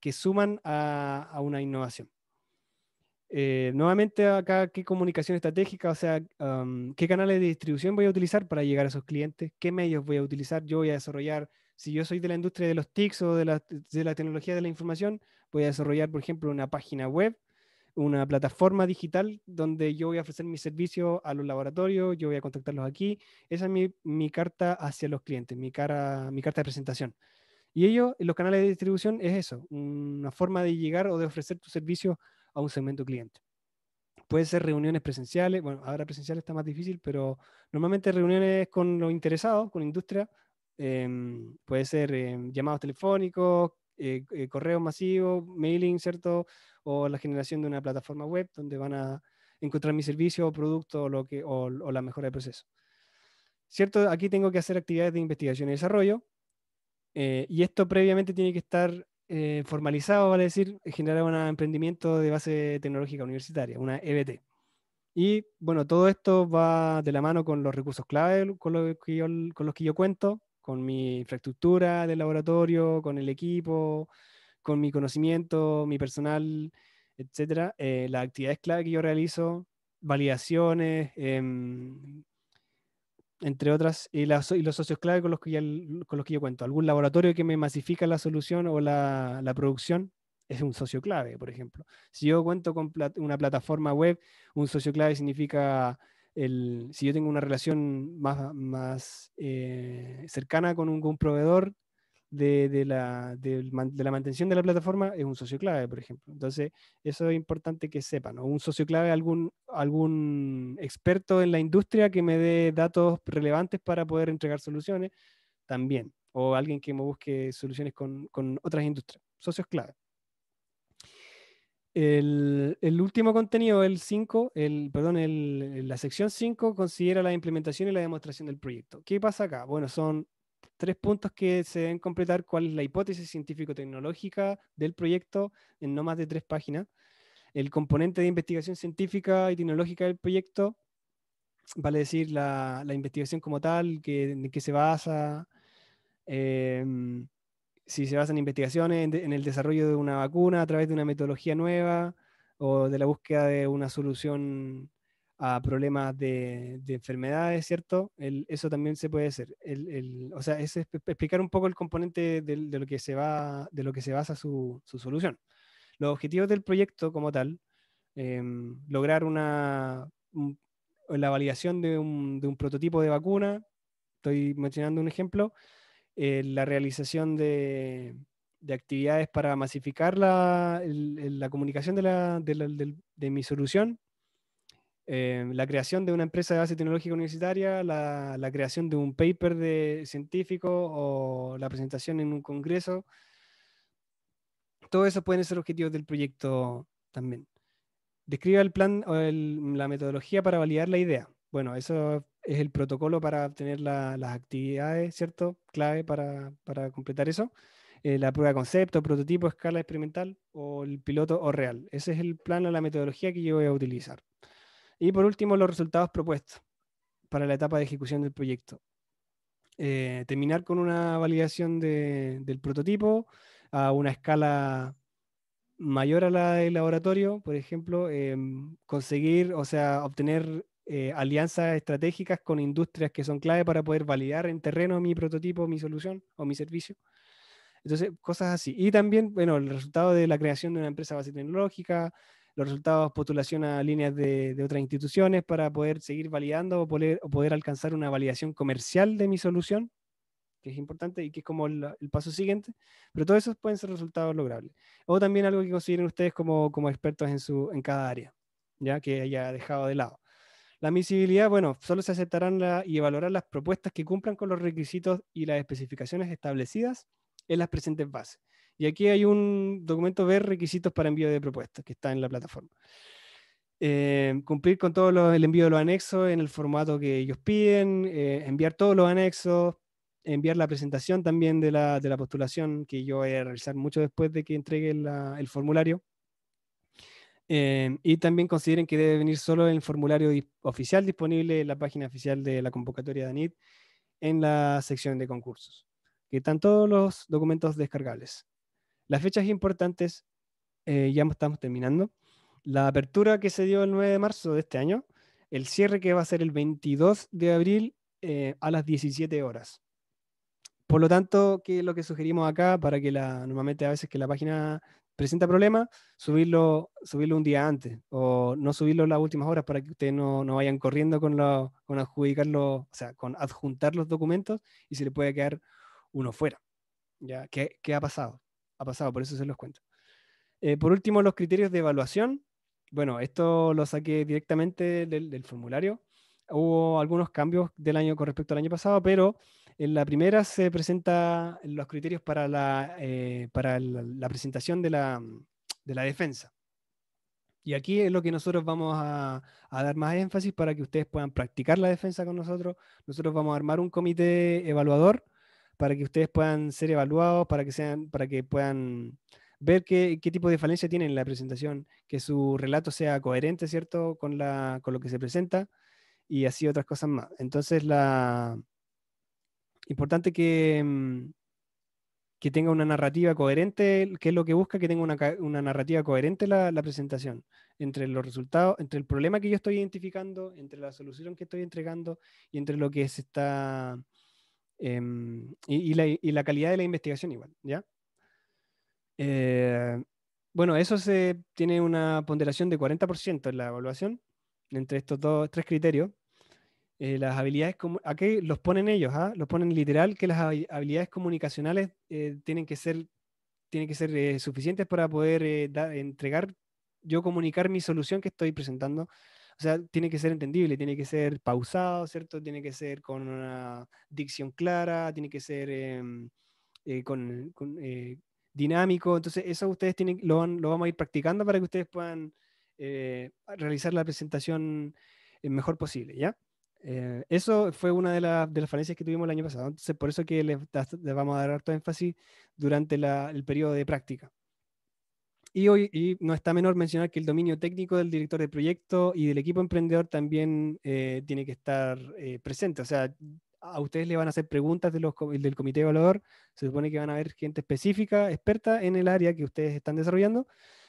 que suman a una innovación. Eh, nuevamente acá, ¿qué comunicación estratégica? O sea, ¿qué canales de distribución voy a utilizar para llegar a esos clientes? ¿Qué medios voy a utilizar? Yo voy a desarrollar, si yo soy de la industria de los TICs o de la, tecnología de la información, voy a desarrollar, por ejemplo, una página web, una plataforma digital donde yo voy a ofrecer mi servicio a los laboratorios, yo voy a contactarlos aquí. Esa es mi, carta hacia los clientes, mi, cara, mi carta de presentación. Y ellos, los canales de distribución es eso, una forma de llegar o de ofrecer tu servicio a un segmento cliente. puede ser reuniones presenciales, bueno, ahora presenciales está más difícil, pero normalmente reuniones con los interesados, con industria, em, puede ser em, llamados telefónicos, eh, eh, correos masivos, mailing, ¿cierto? O la generación de una plataforma web donde van a encontrar mi servicio o producto o, lo que, la mejora de proceso. ¿Cierto? Aquí tengo que hacer actividades de investigación y desarrollo, eh, y esto previamente tiene que estar eh, formalizado, vale decir, generar un emprendimiento de base tecnológica universitaria, una EBT. Y bueno, todo esto va de la mano con los recursos clave con, con los que yo cuento, con mi infraestructura del laboratorio, con el equipo, con mi conocimiento, mi personal, etcétera, eh, las actividades clave que yo realizo, validaciones, em, entre otras, y, los socios clave con los, que con los que yo cuento. Algún laboratorio que me masifica la solución o la, producción es un socio clave, por ejemplo. Si yo cuento con una plataforma web, un socio clave significa, el, si yo tengo una relación más, eh, cercana con un, un, proveedor, de, la, la, mantención de la plataforma es un socio clave, por ejemplo. Entonces, eso es importante que sepan. Un socio clave, algún, algún experto en la industria que me dé datos relevantes para poder entregar soluciones, también. O alguien que me busque soluciones con, con otras industrias. Socios clave. El, último contenido, el 5, el, perdón, el, la sección 5 considera la implementación y la demostración del proyecto. ¿Qué pasa acá? Bueno, son tres puntos que se deben completar, cuál es la hipótesis científico-tecnológica del proyecto en no más de tres páginas, el componente de investigación científica y tecnológica del proyecto, vale decir la, investigación como tal, que, en qué se basa, em, si se basa en investigaciones, en el desarrollo de una vacuna a través de una metodología nueva o de la búsqueda de una solución a problemas de, enfermedades, ¿cierto? eso también se puede hacer. El, o sea, es explicar un poco el componente de, lo, que se va, de lo que se basa su, solución. Los objetivos del proyecto como tal, em, lograr una, la validación de un, prototipo de vacuna, estoy mencionando un ejemplo, eh, la realización de, actividades para masificar la, la comunicación de, de mi solución eh, la creación de una empresa de base tecnológica universitaria, la, creación de un paper de científico o la presentación en un congreso. Todo eso pueden ser objetivos del proyecto también. Describa el plan o la metodología para validar la idea. Bueno, eso es el protocolo para obtener las actividades, ¿cierto? Clave para, completar eso. Eh, la prueba de concepto, prototipo, escala experimental o el piloto o real. Ese es el plan o la metodología que yo voy a utilizar. Y por último, los resultados propuestos para la etapa de ejecución del proyecto. Eh, terminar con una validación del prototipo a una escala mayor a la del laboratorio, por ejemplo, em, conseguir, o sea, obtener eh, alianzas estratégicas con industrias que son clave para poder validar en terreno mi prototipo, mi solución o mi servicio. Entonces, cosas así. Y también, bueno, el resultado de la creación de una empresa base tecnológica, los resultados, postulación a líneas de, otras instituciones para poder seguir validando o poder, alcanzar una validación comercial de mi solución, que es importante y que es como el, paso siguiente, pero todos esos pueden ser resultados logrables. O también algo que consideren ustedes como, como expertos en, su, en cada área, ya que haya dejado de lado. La admisibilidad, bueno, solo se aceptarán y evaluarán las propuestas que cumplan con los requisitos y las especificaciones establecidas en las presentes bases. Y aquí hay un documento ver requisitos para envío de propuestas que está en la plataforma. Eh, cumplir con todo el envío de los anexos en el formato que ellos piden, eh, enviar todos los anexos, enviar la presentación también de la, postulación que yo voy a realizar mucho después de que entregue el formulario. Eh, y también consideren que debe venir solo el formulario oficial disponible en la página oficial de la convocatoria de ANIT en la sección de concursos que están todos los documentos descargables. Las fechas importantes, eh, ya estamos terminando. La apertura que se dio el 9 de marzo de este año, el cierre que va a ser el 22 de abril eh, a las 17 horas. Por lo tanto, que lo que sugerimos acá para que normalmente a veces que la página presenta problemas, subirlo, subirlo un día antes o no subirlo las últimas horas para que ustedes no, vayan corriendo con, lo, con adjudicarlo, o sea, con adjuntar los documentos y se le puede quedar uno fuera. ¿ya? ¿Qué, ¿Qué, ha pasado? Ha pasado, por eso se los cuento. Eh, por último, los criterios de evaluación. Bueno, esto lo saqué directamente del, formulario. Hubo algunos cambios del año con respecto al año pasado, pero en la primera se presentan los criterios para la, eh, para presentación de la, defensa. Y aquí es lo que nosotros vamos a, a, dar más énfasis para que ustedes puedan practicar la defensa con nosotros. Nosotros vamos a armar un comité evaluador para que ustedes puedan ser evaluados, para que, sean, para que puedan ver qué, tipo de falencia tienen en la presentación, que su relato sea coherente, ¿cierto?, con, la, con lo que se presenta y así otras cosas más. Entonces, la importante que, mm, que tenga una narrativa coherente, que es lo que busca, que tenga una, narrativa coherente la, la, presentación, entre los resultados, entre el problema que yo estoy identificando, entre la solución que estoy entregando y entre lo que se está Em, y, la, y, la, calidad de la investigación igual, ¿ya? Eh, bueno, eso se tiene una ponderación de 40% en la evaluación entre estos tres criterios. Eh, las habilidades, ¿a los ponen ellos? Ah? Los ponen literal que las habilidades comunicacionales eh, tienen que ser, tienen que ser suficientes para poder entregar, yo comunicar mi solución que estoy presentando o sea, tiene que ser entendible, tiene que ser pausado, ¿cierto? Tiene que ser con una dicción clara, tiene que ser em, eh, con, eh, dinámico. Entonces, eso ustedes tienen, lo, van, lo vamos a ir practicando para que ustedes puedan eh, realizar la presentación mejor posible, ¿ya? eso fue una de, de, las falencias que tuvimos el año pasado. Entonces, por eso que les, vamos a dar harto énfasis durante el periodo de práctica. Y, hoy, no está menor mencionar que el dominio técnico del director de proyecto y del equipo emprendedor también eh, tiene que estar eh, presente. O sea, a ustedes le van a hacer preguntas de los, del comité evaluador. Se supone que van a haber gente específica, experta en el área que ustedes están desarrollando.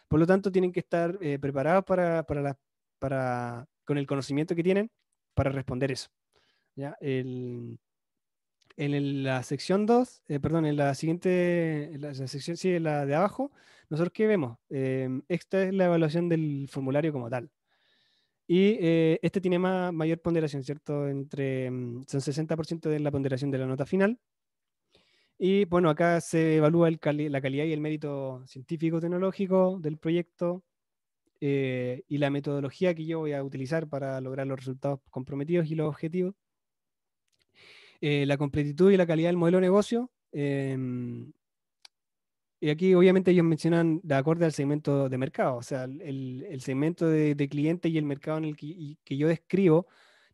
Por lo tanto, tienen que estar eh, preparados para, para, con el conocimiento que tienen para responder eso. ¿ya? El, en la sección 2, eh, perdón, en la siguiente, en la, sección, sí, la de abajo, nosotros qué vemos? Em, esta es la evaluación del formulario como tal. Y eh, este tiene más, mayor ponderación, ¿cierto? Entre, mm, son 60% de la ponderación de la nota final. Y bueno, acá se evalúa el la calidad y el mérito científico-tecnológico del proyecto eh, y la metodología que yo voy a utilizar para lograr los resultados comprometidos y los objetivos. Eh, la completitud y la calidad del modelo de negocio. Em, y aquí obviamente ellos mencionan de acuerdo al segmento de mercado, o sea, el, segmento de, cliente y el mercado en el que, yo describo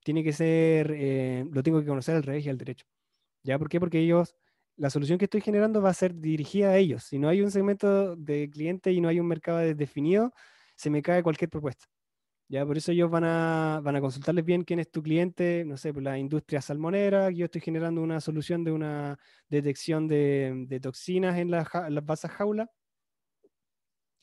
tiene que ser, eh, lo tengo que conocer al revés y al derecho. ¿Ya? ¿Por qué? Porque ellos, la solución que estoy generando va a ser dirigida a ellos. Si no hay un segmento de cliente y no hay un mercado definido, se me cae cualquier propuesta. Ya, por eso ellos van a, van a consultarles bien quién es tu cliente, no sé, por la industria salmonera, yo estoy generando una solución de una detección de, toxinas en, las basas jaula.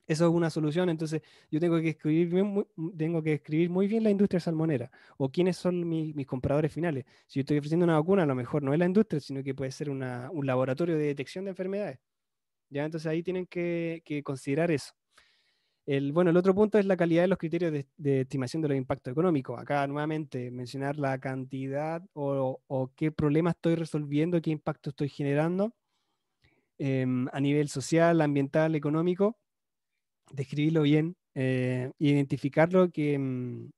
Eso es una solución, entonces yo tengo que escribir muy, tengo que escribir muy bien la industria salmonera o quiénes son mis compradores finales. Si yo estoy ofreciendo una vacuna, a lo mejor no es la industria, sino que puede ser un laboratorio de detección de enfermedades. Ya, entonces ahí tienen que considerar eso. El, bueno, el otro punto es la calidad de los criterios de, estimación de los impactos económicos. Acá nuevamente mencionar la cantidad o, qué problema estoy resolviendo, qué impacto estoy generando em, a nivel social, ambiental, económico. Describirlo bien, eh, identificarlo em,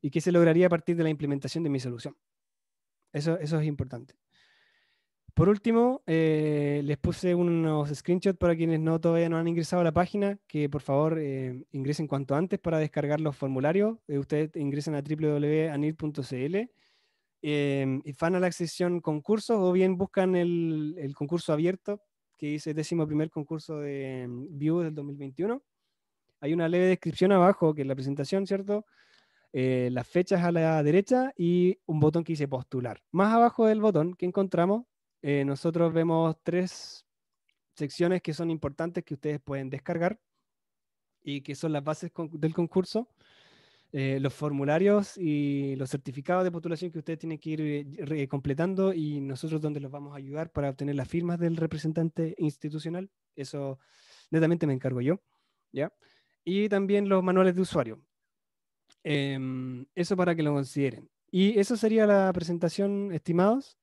y qué se lograría a partir de la implementación de mi solución. Eso, eso es importante. Por último, eh, les puse unos screenshots para quienes no todavía no han ingresado a la página, que por favor eh, ingresen cuanto antes para descargar los formularios. Eh, ustedes ingresan a www.anil.cl y van a la sección concursos o bien buscan el, concurso abierto que dice décimo primer concurso de mm, View del 2021. Hay una leve descripción abajo que es la presentación, ¿cierto? las fechas a la derecha y un botón que dice postular. Más abajo del botón que encontramos eh, nosotros vemos tres secciones que son importantes que ustedes pueden descargar y que son las bases del concurso, eh, los formularios y los certificados de postulación que ustedes tienen que ir eh, completando y nosotros donde los vamos a ayudar para obtener las firmas del representante institucional. Eso netamente me encargo yo. ¿ya? Y también los manuales de usuario. Em, eso para que lo consideren. Y eso sería la presentación, estimados.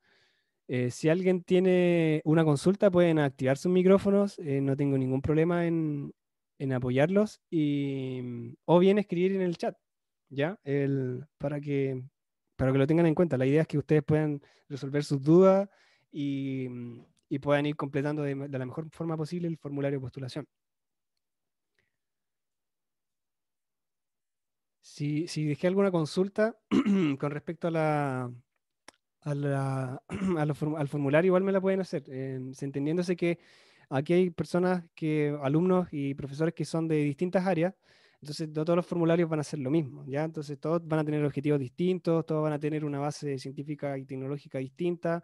Eh, si alguien tiene una consulta, pueden activar sus micrófonos. Eh, no tengo ningún problema en, apoyarlos. Y, mm, o bien escribir en el chat, ¿ya? para, que, para que lo tengan en cuenta. La idea es que ustedes puedan resolver sus dudas y, mm, puedan ir completando de, la mejor forma posible el formulario de postulación. si, dejé alguna consulta con respecto a la, al formulario igual me la pueden hacer, em, entendiéndose que aquí hay personas, que alumnos y profesores que son de distintas áreas, entonces no todos los formularios van a ser lo mismo, ¿ya? Entonces todos van a tener objetivos distintos, todos van a tener una base científica y tecnológica distinta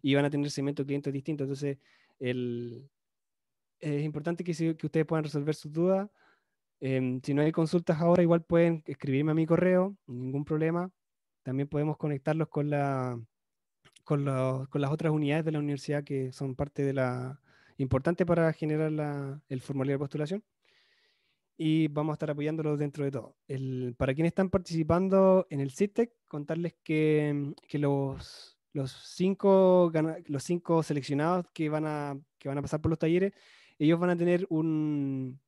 y van a tener segmentos clientes distintos. Entonces es importante que, ustedes puedan resolver sus dudas. Em, si no hay consultas ahora, igual pueden escribirme a mi correo, ningún problema. También podemos conectarlos con la, con, las otras unidades de la universidad que son parte de la importante para generar el formulario de postulación. Y vamos a estar apoyándolos dentro de todo. para quienes están participando en el CITEC, e contarles que, los, cinco, los cinco seleccionados que van, a, que van a pasar por los talleres, ellos van a tener un,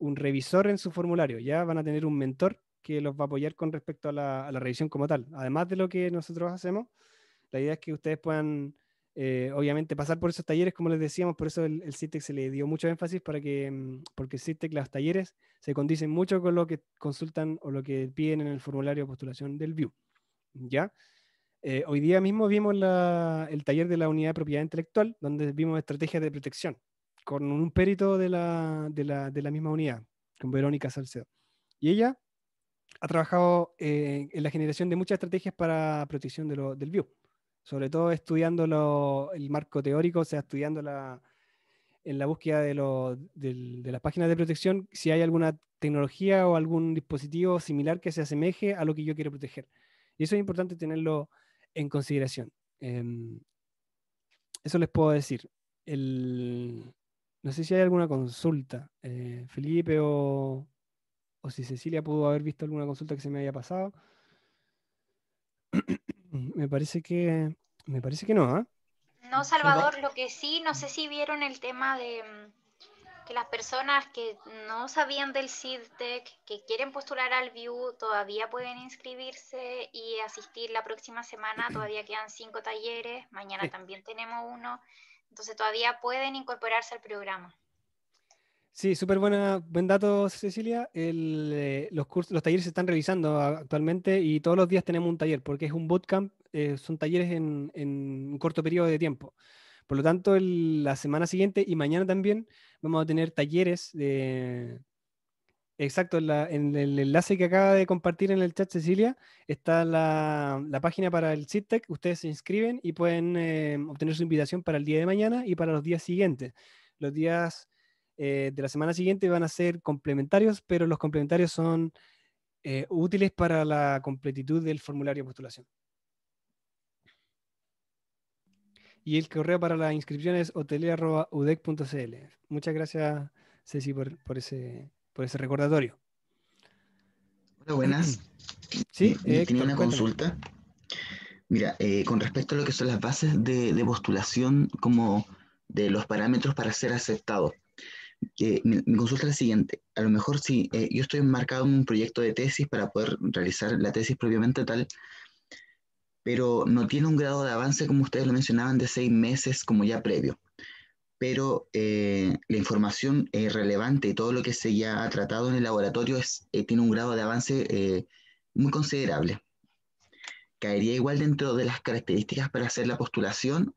revisor en su formulario, ya van a tener un mentor que los va a apoyar con respecto a la revisión como tal. Además de lo que nosotros hacemos, la idea es que ustedes puedan, eh, obviamente, pasar por esos talleres, como les decíamos, por eso el, CITEC se le dio mucho énfasis para que, mm, porque el CITEC, los talleres, se condicen mucho con lo que consultan o lo que piden en el formulario de postulación del View. ¿Ya? Eh, hoy día mismo vimos el taller de la unidad de propiedad intelectual, donde vimos estrategias de protección con un perito de la, misma unidad, con Verónica Salcedo. Y ella ha trabajado eh, en la generación de muchas estrategias para protección del view sobre todo estudiando el marco teórico, o sea, estudiando en la búsqueda de, lo, las páginas de protección si hay alguna tecnología o algún dispositivo similar que se asemeje a lo que yo quiero proteger. Y eso es importante tenerlo en consideración. Em, eso les puedo decir. no sé si hay alguna consulta, eh, Felipe, o, o si Cecilia pudo haber visto alguna consulta que se me haya pasado. Mm, me parece que, me parece que no, ¿ah? No, Salvador, lo que sí, no sé si vieron el tema de mm, que las personas que no sabían del SIDTEC, que quieren postular al VIEW, todavía pueden inscribirse y asistir la próxima semana. Todavía quedan cinco talleres, mañana también tenemos uno. Entonces todavía pueden incorporarse al programa. Sí, súper buena, buen dato, Cecilia. Eh, los, cursos, los talleres se están revisando actualmente y todos los días tenemos un taller, porque es un bootcamp, eh, son talleres en, un corto periodo de tiempo. Por lo tanto, la semana siguiente y mañana también vamos a tener talleres de... Exacto, en, el enlace que acaba de compartir en el chat Cecilia está la, página para el CITEC. Ustedes se inscriben y pueden eh, obtener su invitación para el día de mañana y para los días siguientes. Los días eh, de la semana siguiente van a ser complementarios, pero los complementarios son eh, útiles para la completitud del formulario de postulación. Y el correo para la inscripción es hotelera.udec.cl. Muchas gracias, Ceci, por, ese, recordatorio. Hola, buenas. Sí, eh, una consulta. Mira, eh, con respecto a lo que son las bases de, de, postulación, como de los parámetros para ser aceptado, mi, consulta es la siguiente. A lo mejor sí, eh, yo estoy enmarcado en un proyecto de tesis para poder realizar la tesis propiamente tal, pero no tiene un grado de avance, como ustedes lo mencionaban, de seis meses como ya previo. Pero eh, la información eh, relevante y todo lo que se ya ha tratado en el laboratorio es, eh, tiene un grado de avance muy considerable. ¿Caería igual dentro de las características para hacer la postulación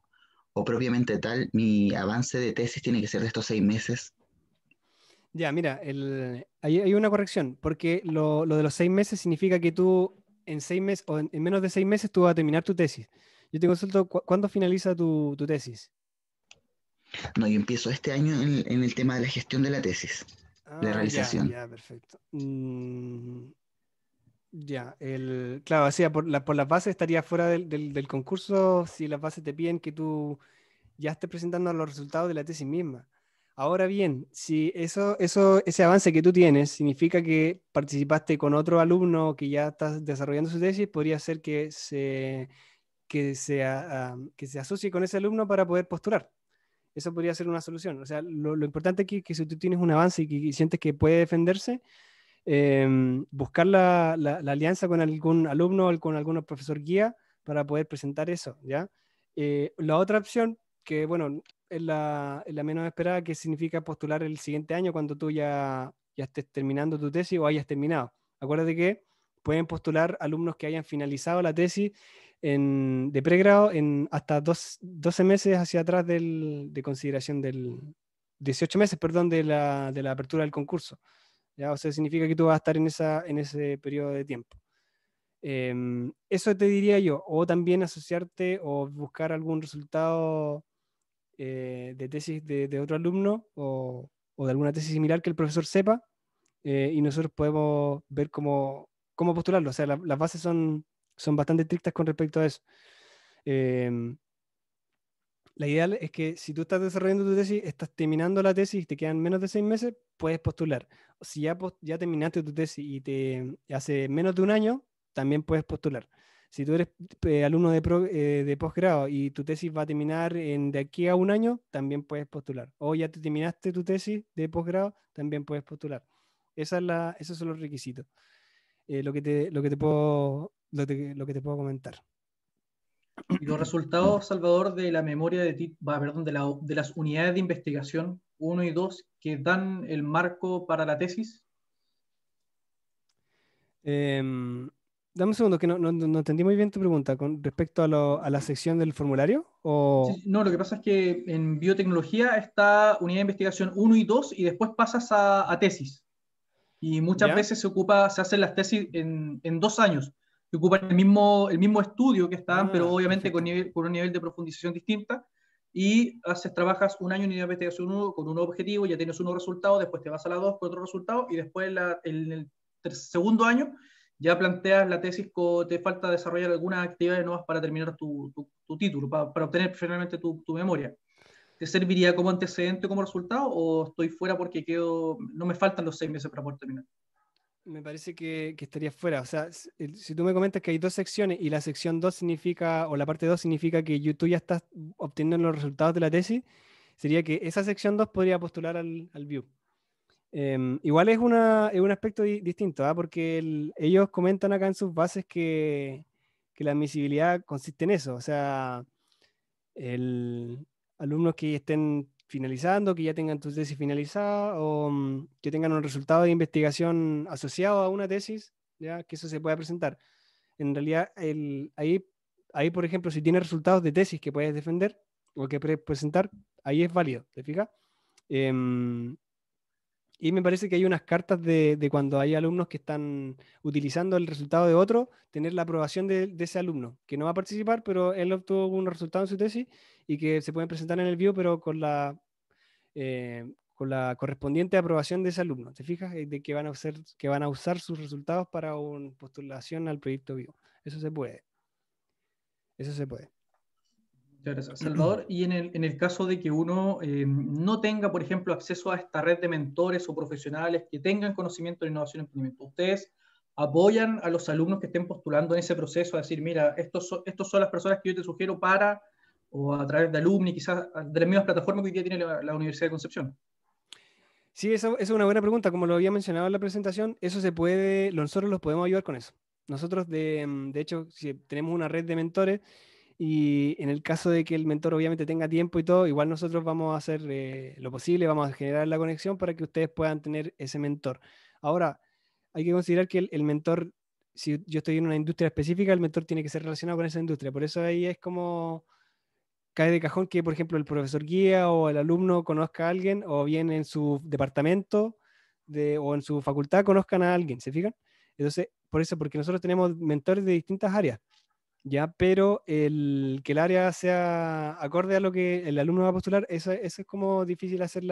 o propiamente tal, mi avance de tesis tiene que ser de estos seis meses? Ya, mira, hay, una corrección, porque lo, de los seis meses significa que tú en seis meses o en, menos de seis meses tú vas a terminar tu tesis. Yo te consulto, ¿cuándo finaliza tu, tesis? No, yo empiezo este año en, el tema de la gestión de la tesis, De la ah, realización. Ya, perfecto. Mm, ya, el, claro, así por, la, por las bases estaría fuera del, del concurso si las bases te piden que tú ya estés presentando los resultados de la tesis misma. Ahora bien, si eso, ese avance que tú tienes significa que participaste con otro alumno que ya estás desarrollando su tesis, podría ser que se, que que se asocie con ese alumno para poder postular. Eso podría ser una solución. O sea, lo, lo importante es que, si tú tienes un avance y que sientes que puede defenderse, em, buscar la, alianza con algún alumno o con algún profesor guía para poder presentar eso, ¿ya? Eh, la otra opción, que bueno, en la, menos esperada, que significa postular el siguiente año cuando tú ya, ya estés terminando tu tesis o hayas terminado. Acuérdate que pueden postular alumnos que hayan finalizado la tesis en, de pregrado en hasta dos, 12 meses hacia atrás de consideración del 18 meses, perdón, de la, de la apertura del concurso. ¿ya? O sea, significa que tú vas a estar en, esa, en ese periodo de tiempo. Em, eso te diría yo, o también asociarte o buscar algún resultado eh, de tesis de, otro alumno o, de alguna tesis similar que el profesor sepa eh, y nosotros podemos ver cómo, cómo postularlo. O sea, las bases son, bastante estrictas con respecto a eso. Eh, la idea es que si tú estás desarrollando tu tesis, estás terminando la tesis y te quedan menos de seis meses, puedes postular. Si ya, ya terminaste tu tesis y te hace menos de un año, también puedes postular. Si tú eres eh, alumno eh, de, posgrado y tu tesis va a terminar de aquí a un año, también puedes postular. O ya te terminaste tu tesis de posgrado, también puedes postular. esos son los requisitos. lo, que te, puedo, comentar. Y los resultados, Salvador, de la memoria de, ti, la, de, las unidades de investigación 1 y 2 que dan el marco para la tesis? Eh, Dame un segundo, que no, entendí muy bien tu pregunta con respecto a, la sección del formulario. O... no, lo que pasa es que en biotecnología está unidad de investigación 1 y 2 y después pasas a, tesis. Y muchas veces se ocupa, se hacen las tesis en, dos años. Se ocupan el mismo, el mismo estudio que están, pero ah, obviamente con, un nivel de profundización distinta. Y haces, trabajas un año en unidad de investigación 1 con un objetivo, ya tienes uno resultado, después te vas a la 2 con otro resultado y después en el segundo año ya planteas la tesis o te falta desarrollar algunas actividades nuevas para terminar tu, título, para, obtener finalmente tu, memoria. ¿Te serviría como antecedente, como resultado, o estoy fuera porque quedo, no me faltan los seis meses para poder terminar? Me parece que, estaría fuera. O sea, si, tú me comentas que hay dos secciones y la sección 2 significa, o la parte 2 significa que YouTube tú ya estás obteniendo los resultados de la tesis, sería que esa sección 2 podría postular al View. Em, igual es, es un aspecto distinto, ¿ah? porque ellos comentan acá en sus bases que, que, la admisibilidad consiste en eso, o sea, el, alumnos que estén finalizando, que ya tengan tu tesis finalizada o mm, que tengan un resultado de investigación asociado a una tesis, ya que eso se pueda presentar. En realidad, el, ahí, ahí, por ejemplo, si tienes resultados de tesis que puedes defender o que puedes presentar, ahí es válido, ¿te fijas? Eh, y me parece que hay unas cartas de, de, cuando hay alumnos que están utilizando el resultado de otro, tener la aprobación de, ese alumno, que no va a participar, pero él obtuvo un resultado en su tesis y que se pueden presentar en el bio, pero con la, eh, con la correspondiente aprobación de ese alumno. ¿Te fijas? Eh, de que van a usar, que van a usar sus resultados para una postulación al proyecto bio. Eso se puede. Eso se puede gracias, Salvador. Y en el, caso de que uno eh, no tenga, por ejemplo, acceso a esta red de mentores o profesionales que tengan conocimiento de innovación y emprendimiento, ¿ustedes apoyan a los alumnos que estén postulando en ese proceso a decir, mira, estos, estos son las personas que yo te sugiero para, o a través de alumni, quizás de las mismas plataformas que hoy día tiene la, Universidad de Concepción? Sí, esa, es una buena pregunta. Como lo había mencionado en la presentación, eso se puede, nosotros los podemos ayudar con eso. Nosotros, de, mm, de hecho, si tenemos una red de mentores y en el caso de que el mentor obviamente tenga tiempo y todo, igual nosotros vamos a hacer eh, lo posible, vamos a generar la conexión para que ustedes puedan tener ese mentor. Ahora, hay que considerar que el, mentor, si yo estoy en una industria específica, el mentor tiene que ser relacionado con esa industria. Por eso ahí es como cae de cajón que, por ejemplo, el profesor guía o el alumno conozca a alguien o bien en su departamento o en su facultad conozcan a alguien, ¿se fijan? Entonces, por eso, porque nosotros tenemos mentores de distintas áreas. ¿ya? Pero el que el área sea acorde a lo que el alumno va a postular, eso, es como difícil hacer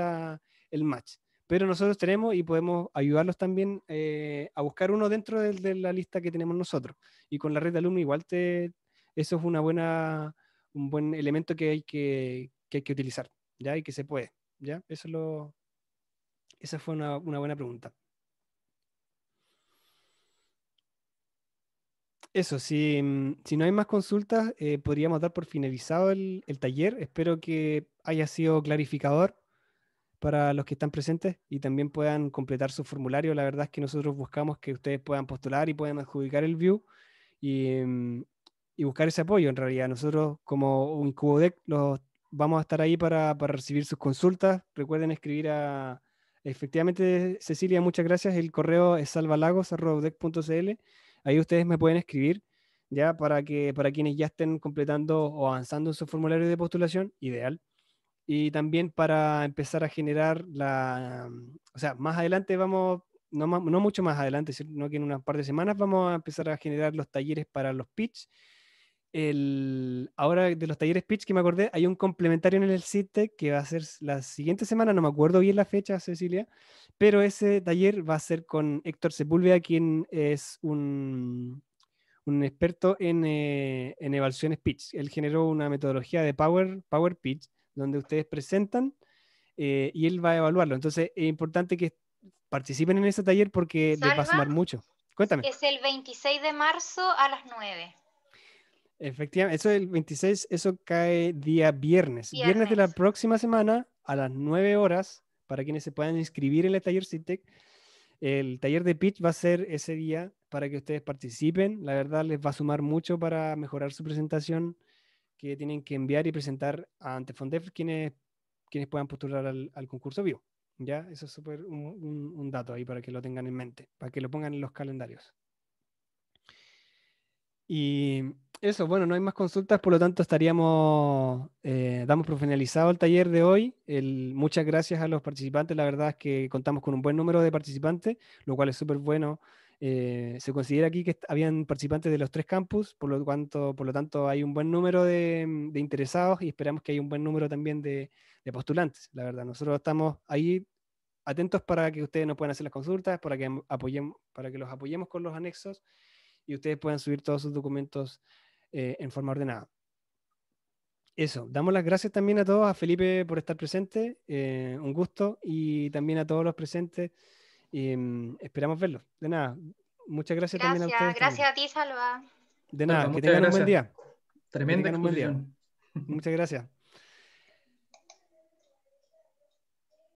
el match. Pero nosotros tenemos y podemos ayudarlos también eh, a buscar uno dentro de, la lista que tenemos nosotros. Y con la red de alumnos igual te, eso es una buena, un buen elemento que hay que, utilizar, ¿ya? Y que se puede, ¿ya? Eso lo, esa fue una buena pregunta. Eso, si, mm, si no hay más consultas, eh, podríamos dar por finalizado el, el, taller. Espero que haya sido clarificador para los que están presentes y también puedan completar su formulario. La verdad es que nosotros buscamos que ustedes puedan postular y puedan adjudicar el view y, mm, y buscar ese apoyo. En realidad, nosotros como un Cubodec los vamos a estar ahí para, para recibir sus consultas. Recuerden escribir a, Efectivamente, Cecilia, muchas gracias. El correo es salvalagos@dec.cl Ahí ustedes me pueden escribir ya para que para quienes ya estén completando o avanzando en su formulario de postulación, ideal. Y también para empezar a generar la, o sea, más adelante vamos, no, mucho más adelante, sino que en unas par de semanas vamos a empezar a generar los talleres para los pitch ahora de los talleres pitch que me acordé, hay un complementario en el CITE que va a ser la siguiente semana, no me acuerdo bien la fecha, Cecilia, pero ese taller va a ser con Héctor Sepúlveda, quien es un, un experto en, eh, en evaluaciones pitch. Él generó una metodología de Power, power Pitch, donde ustedes presentan eh, y él va a evaluarlo. Entonces es importante que participen en ese taller porque les va a sumar mucho. Cuéntame. Es el 26 de marzo a las 9. Efectivamente, eso el 26, eso cae día viernes. viernes. de la próxima semana a las 9 horas, para quienes se puedan inscribir en el taller CITEC. E el taller de pitch va a ser ese día para que ustedes participen. La verdad les va a sumar mucho para mejorar su presentación que tienen que enviar y presentar ante Fondef quienes, quienes puedan postular al, concurso vivo. Ya, eso es súper un dato ahí para que lo tengan en mente, para que lo pongan en los calendarios. Y eso, bueno, no hay más consultas, por lo tanto estaríamos, eh, damos por finalizado el taller de hoy. muchas gracias a los participantes, la verdad es que contamos con un buen número de participantes, lo cual es súper bueno. Eh, se considera aquí que habían participantes de los tres campus, por lo, por lo tanto hay un buen número de, mm, interesados y esperamos que hay un buen número también de, postulantes, la verdad. Nosotros estamos ahí atentos para que ustedes nos puedan hacer las consultas, para que, para que los apoyemos con los anexos y ustedes puedan subir todos sus documentos eh, en forma ordenada. Eso, damos las gracias también a todos, a Felipe por estar presente, eh, un gusto, y también a todos los presentes. Mm, esperamos verlos. De nada, muchas gracias, también a ustedes. Gracias a ti, Salva. De nada, que tengan un buen día. Tremenda que Muchas gracias.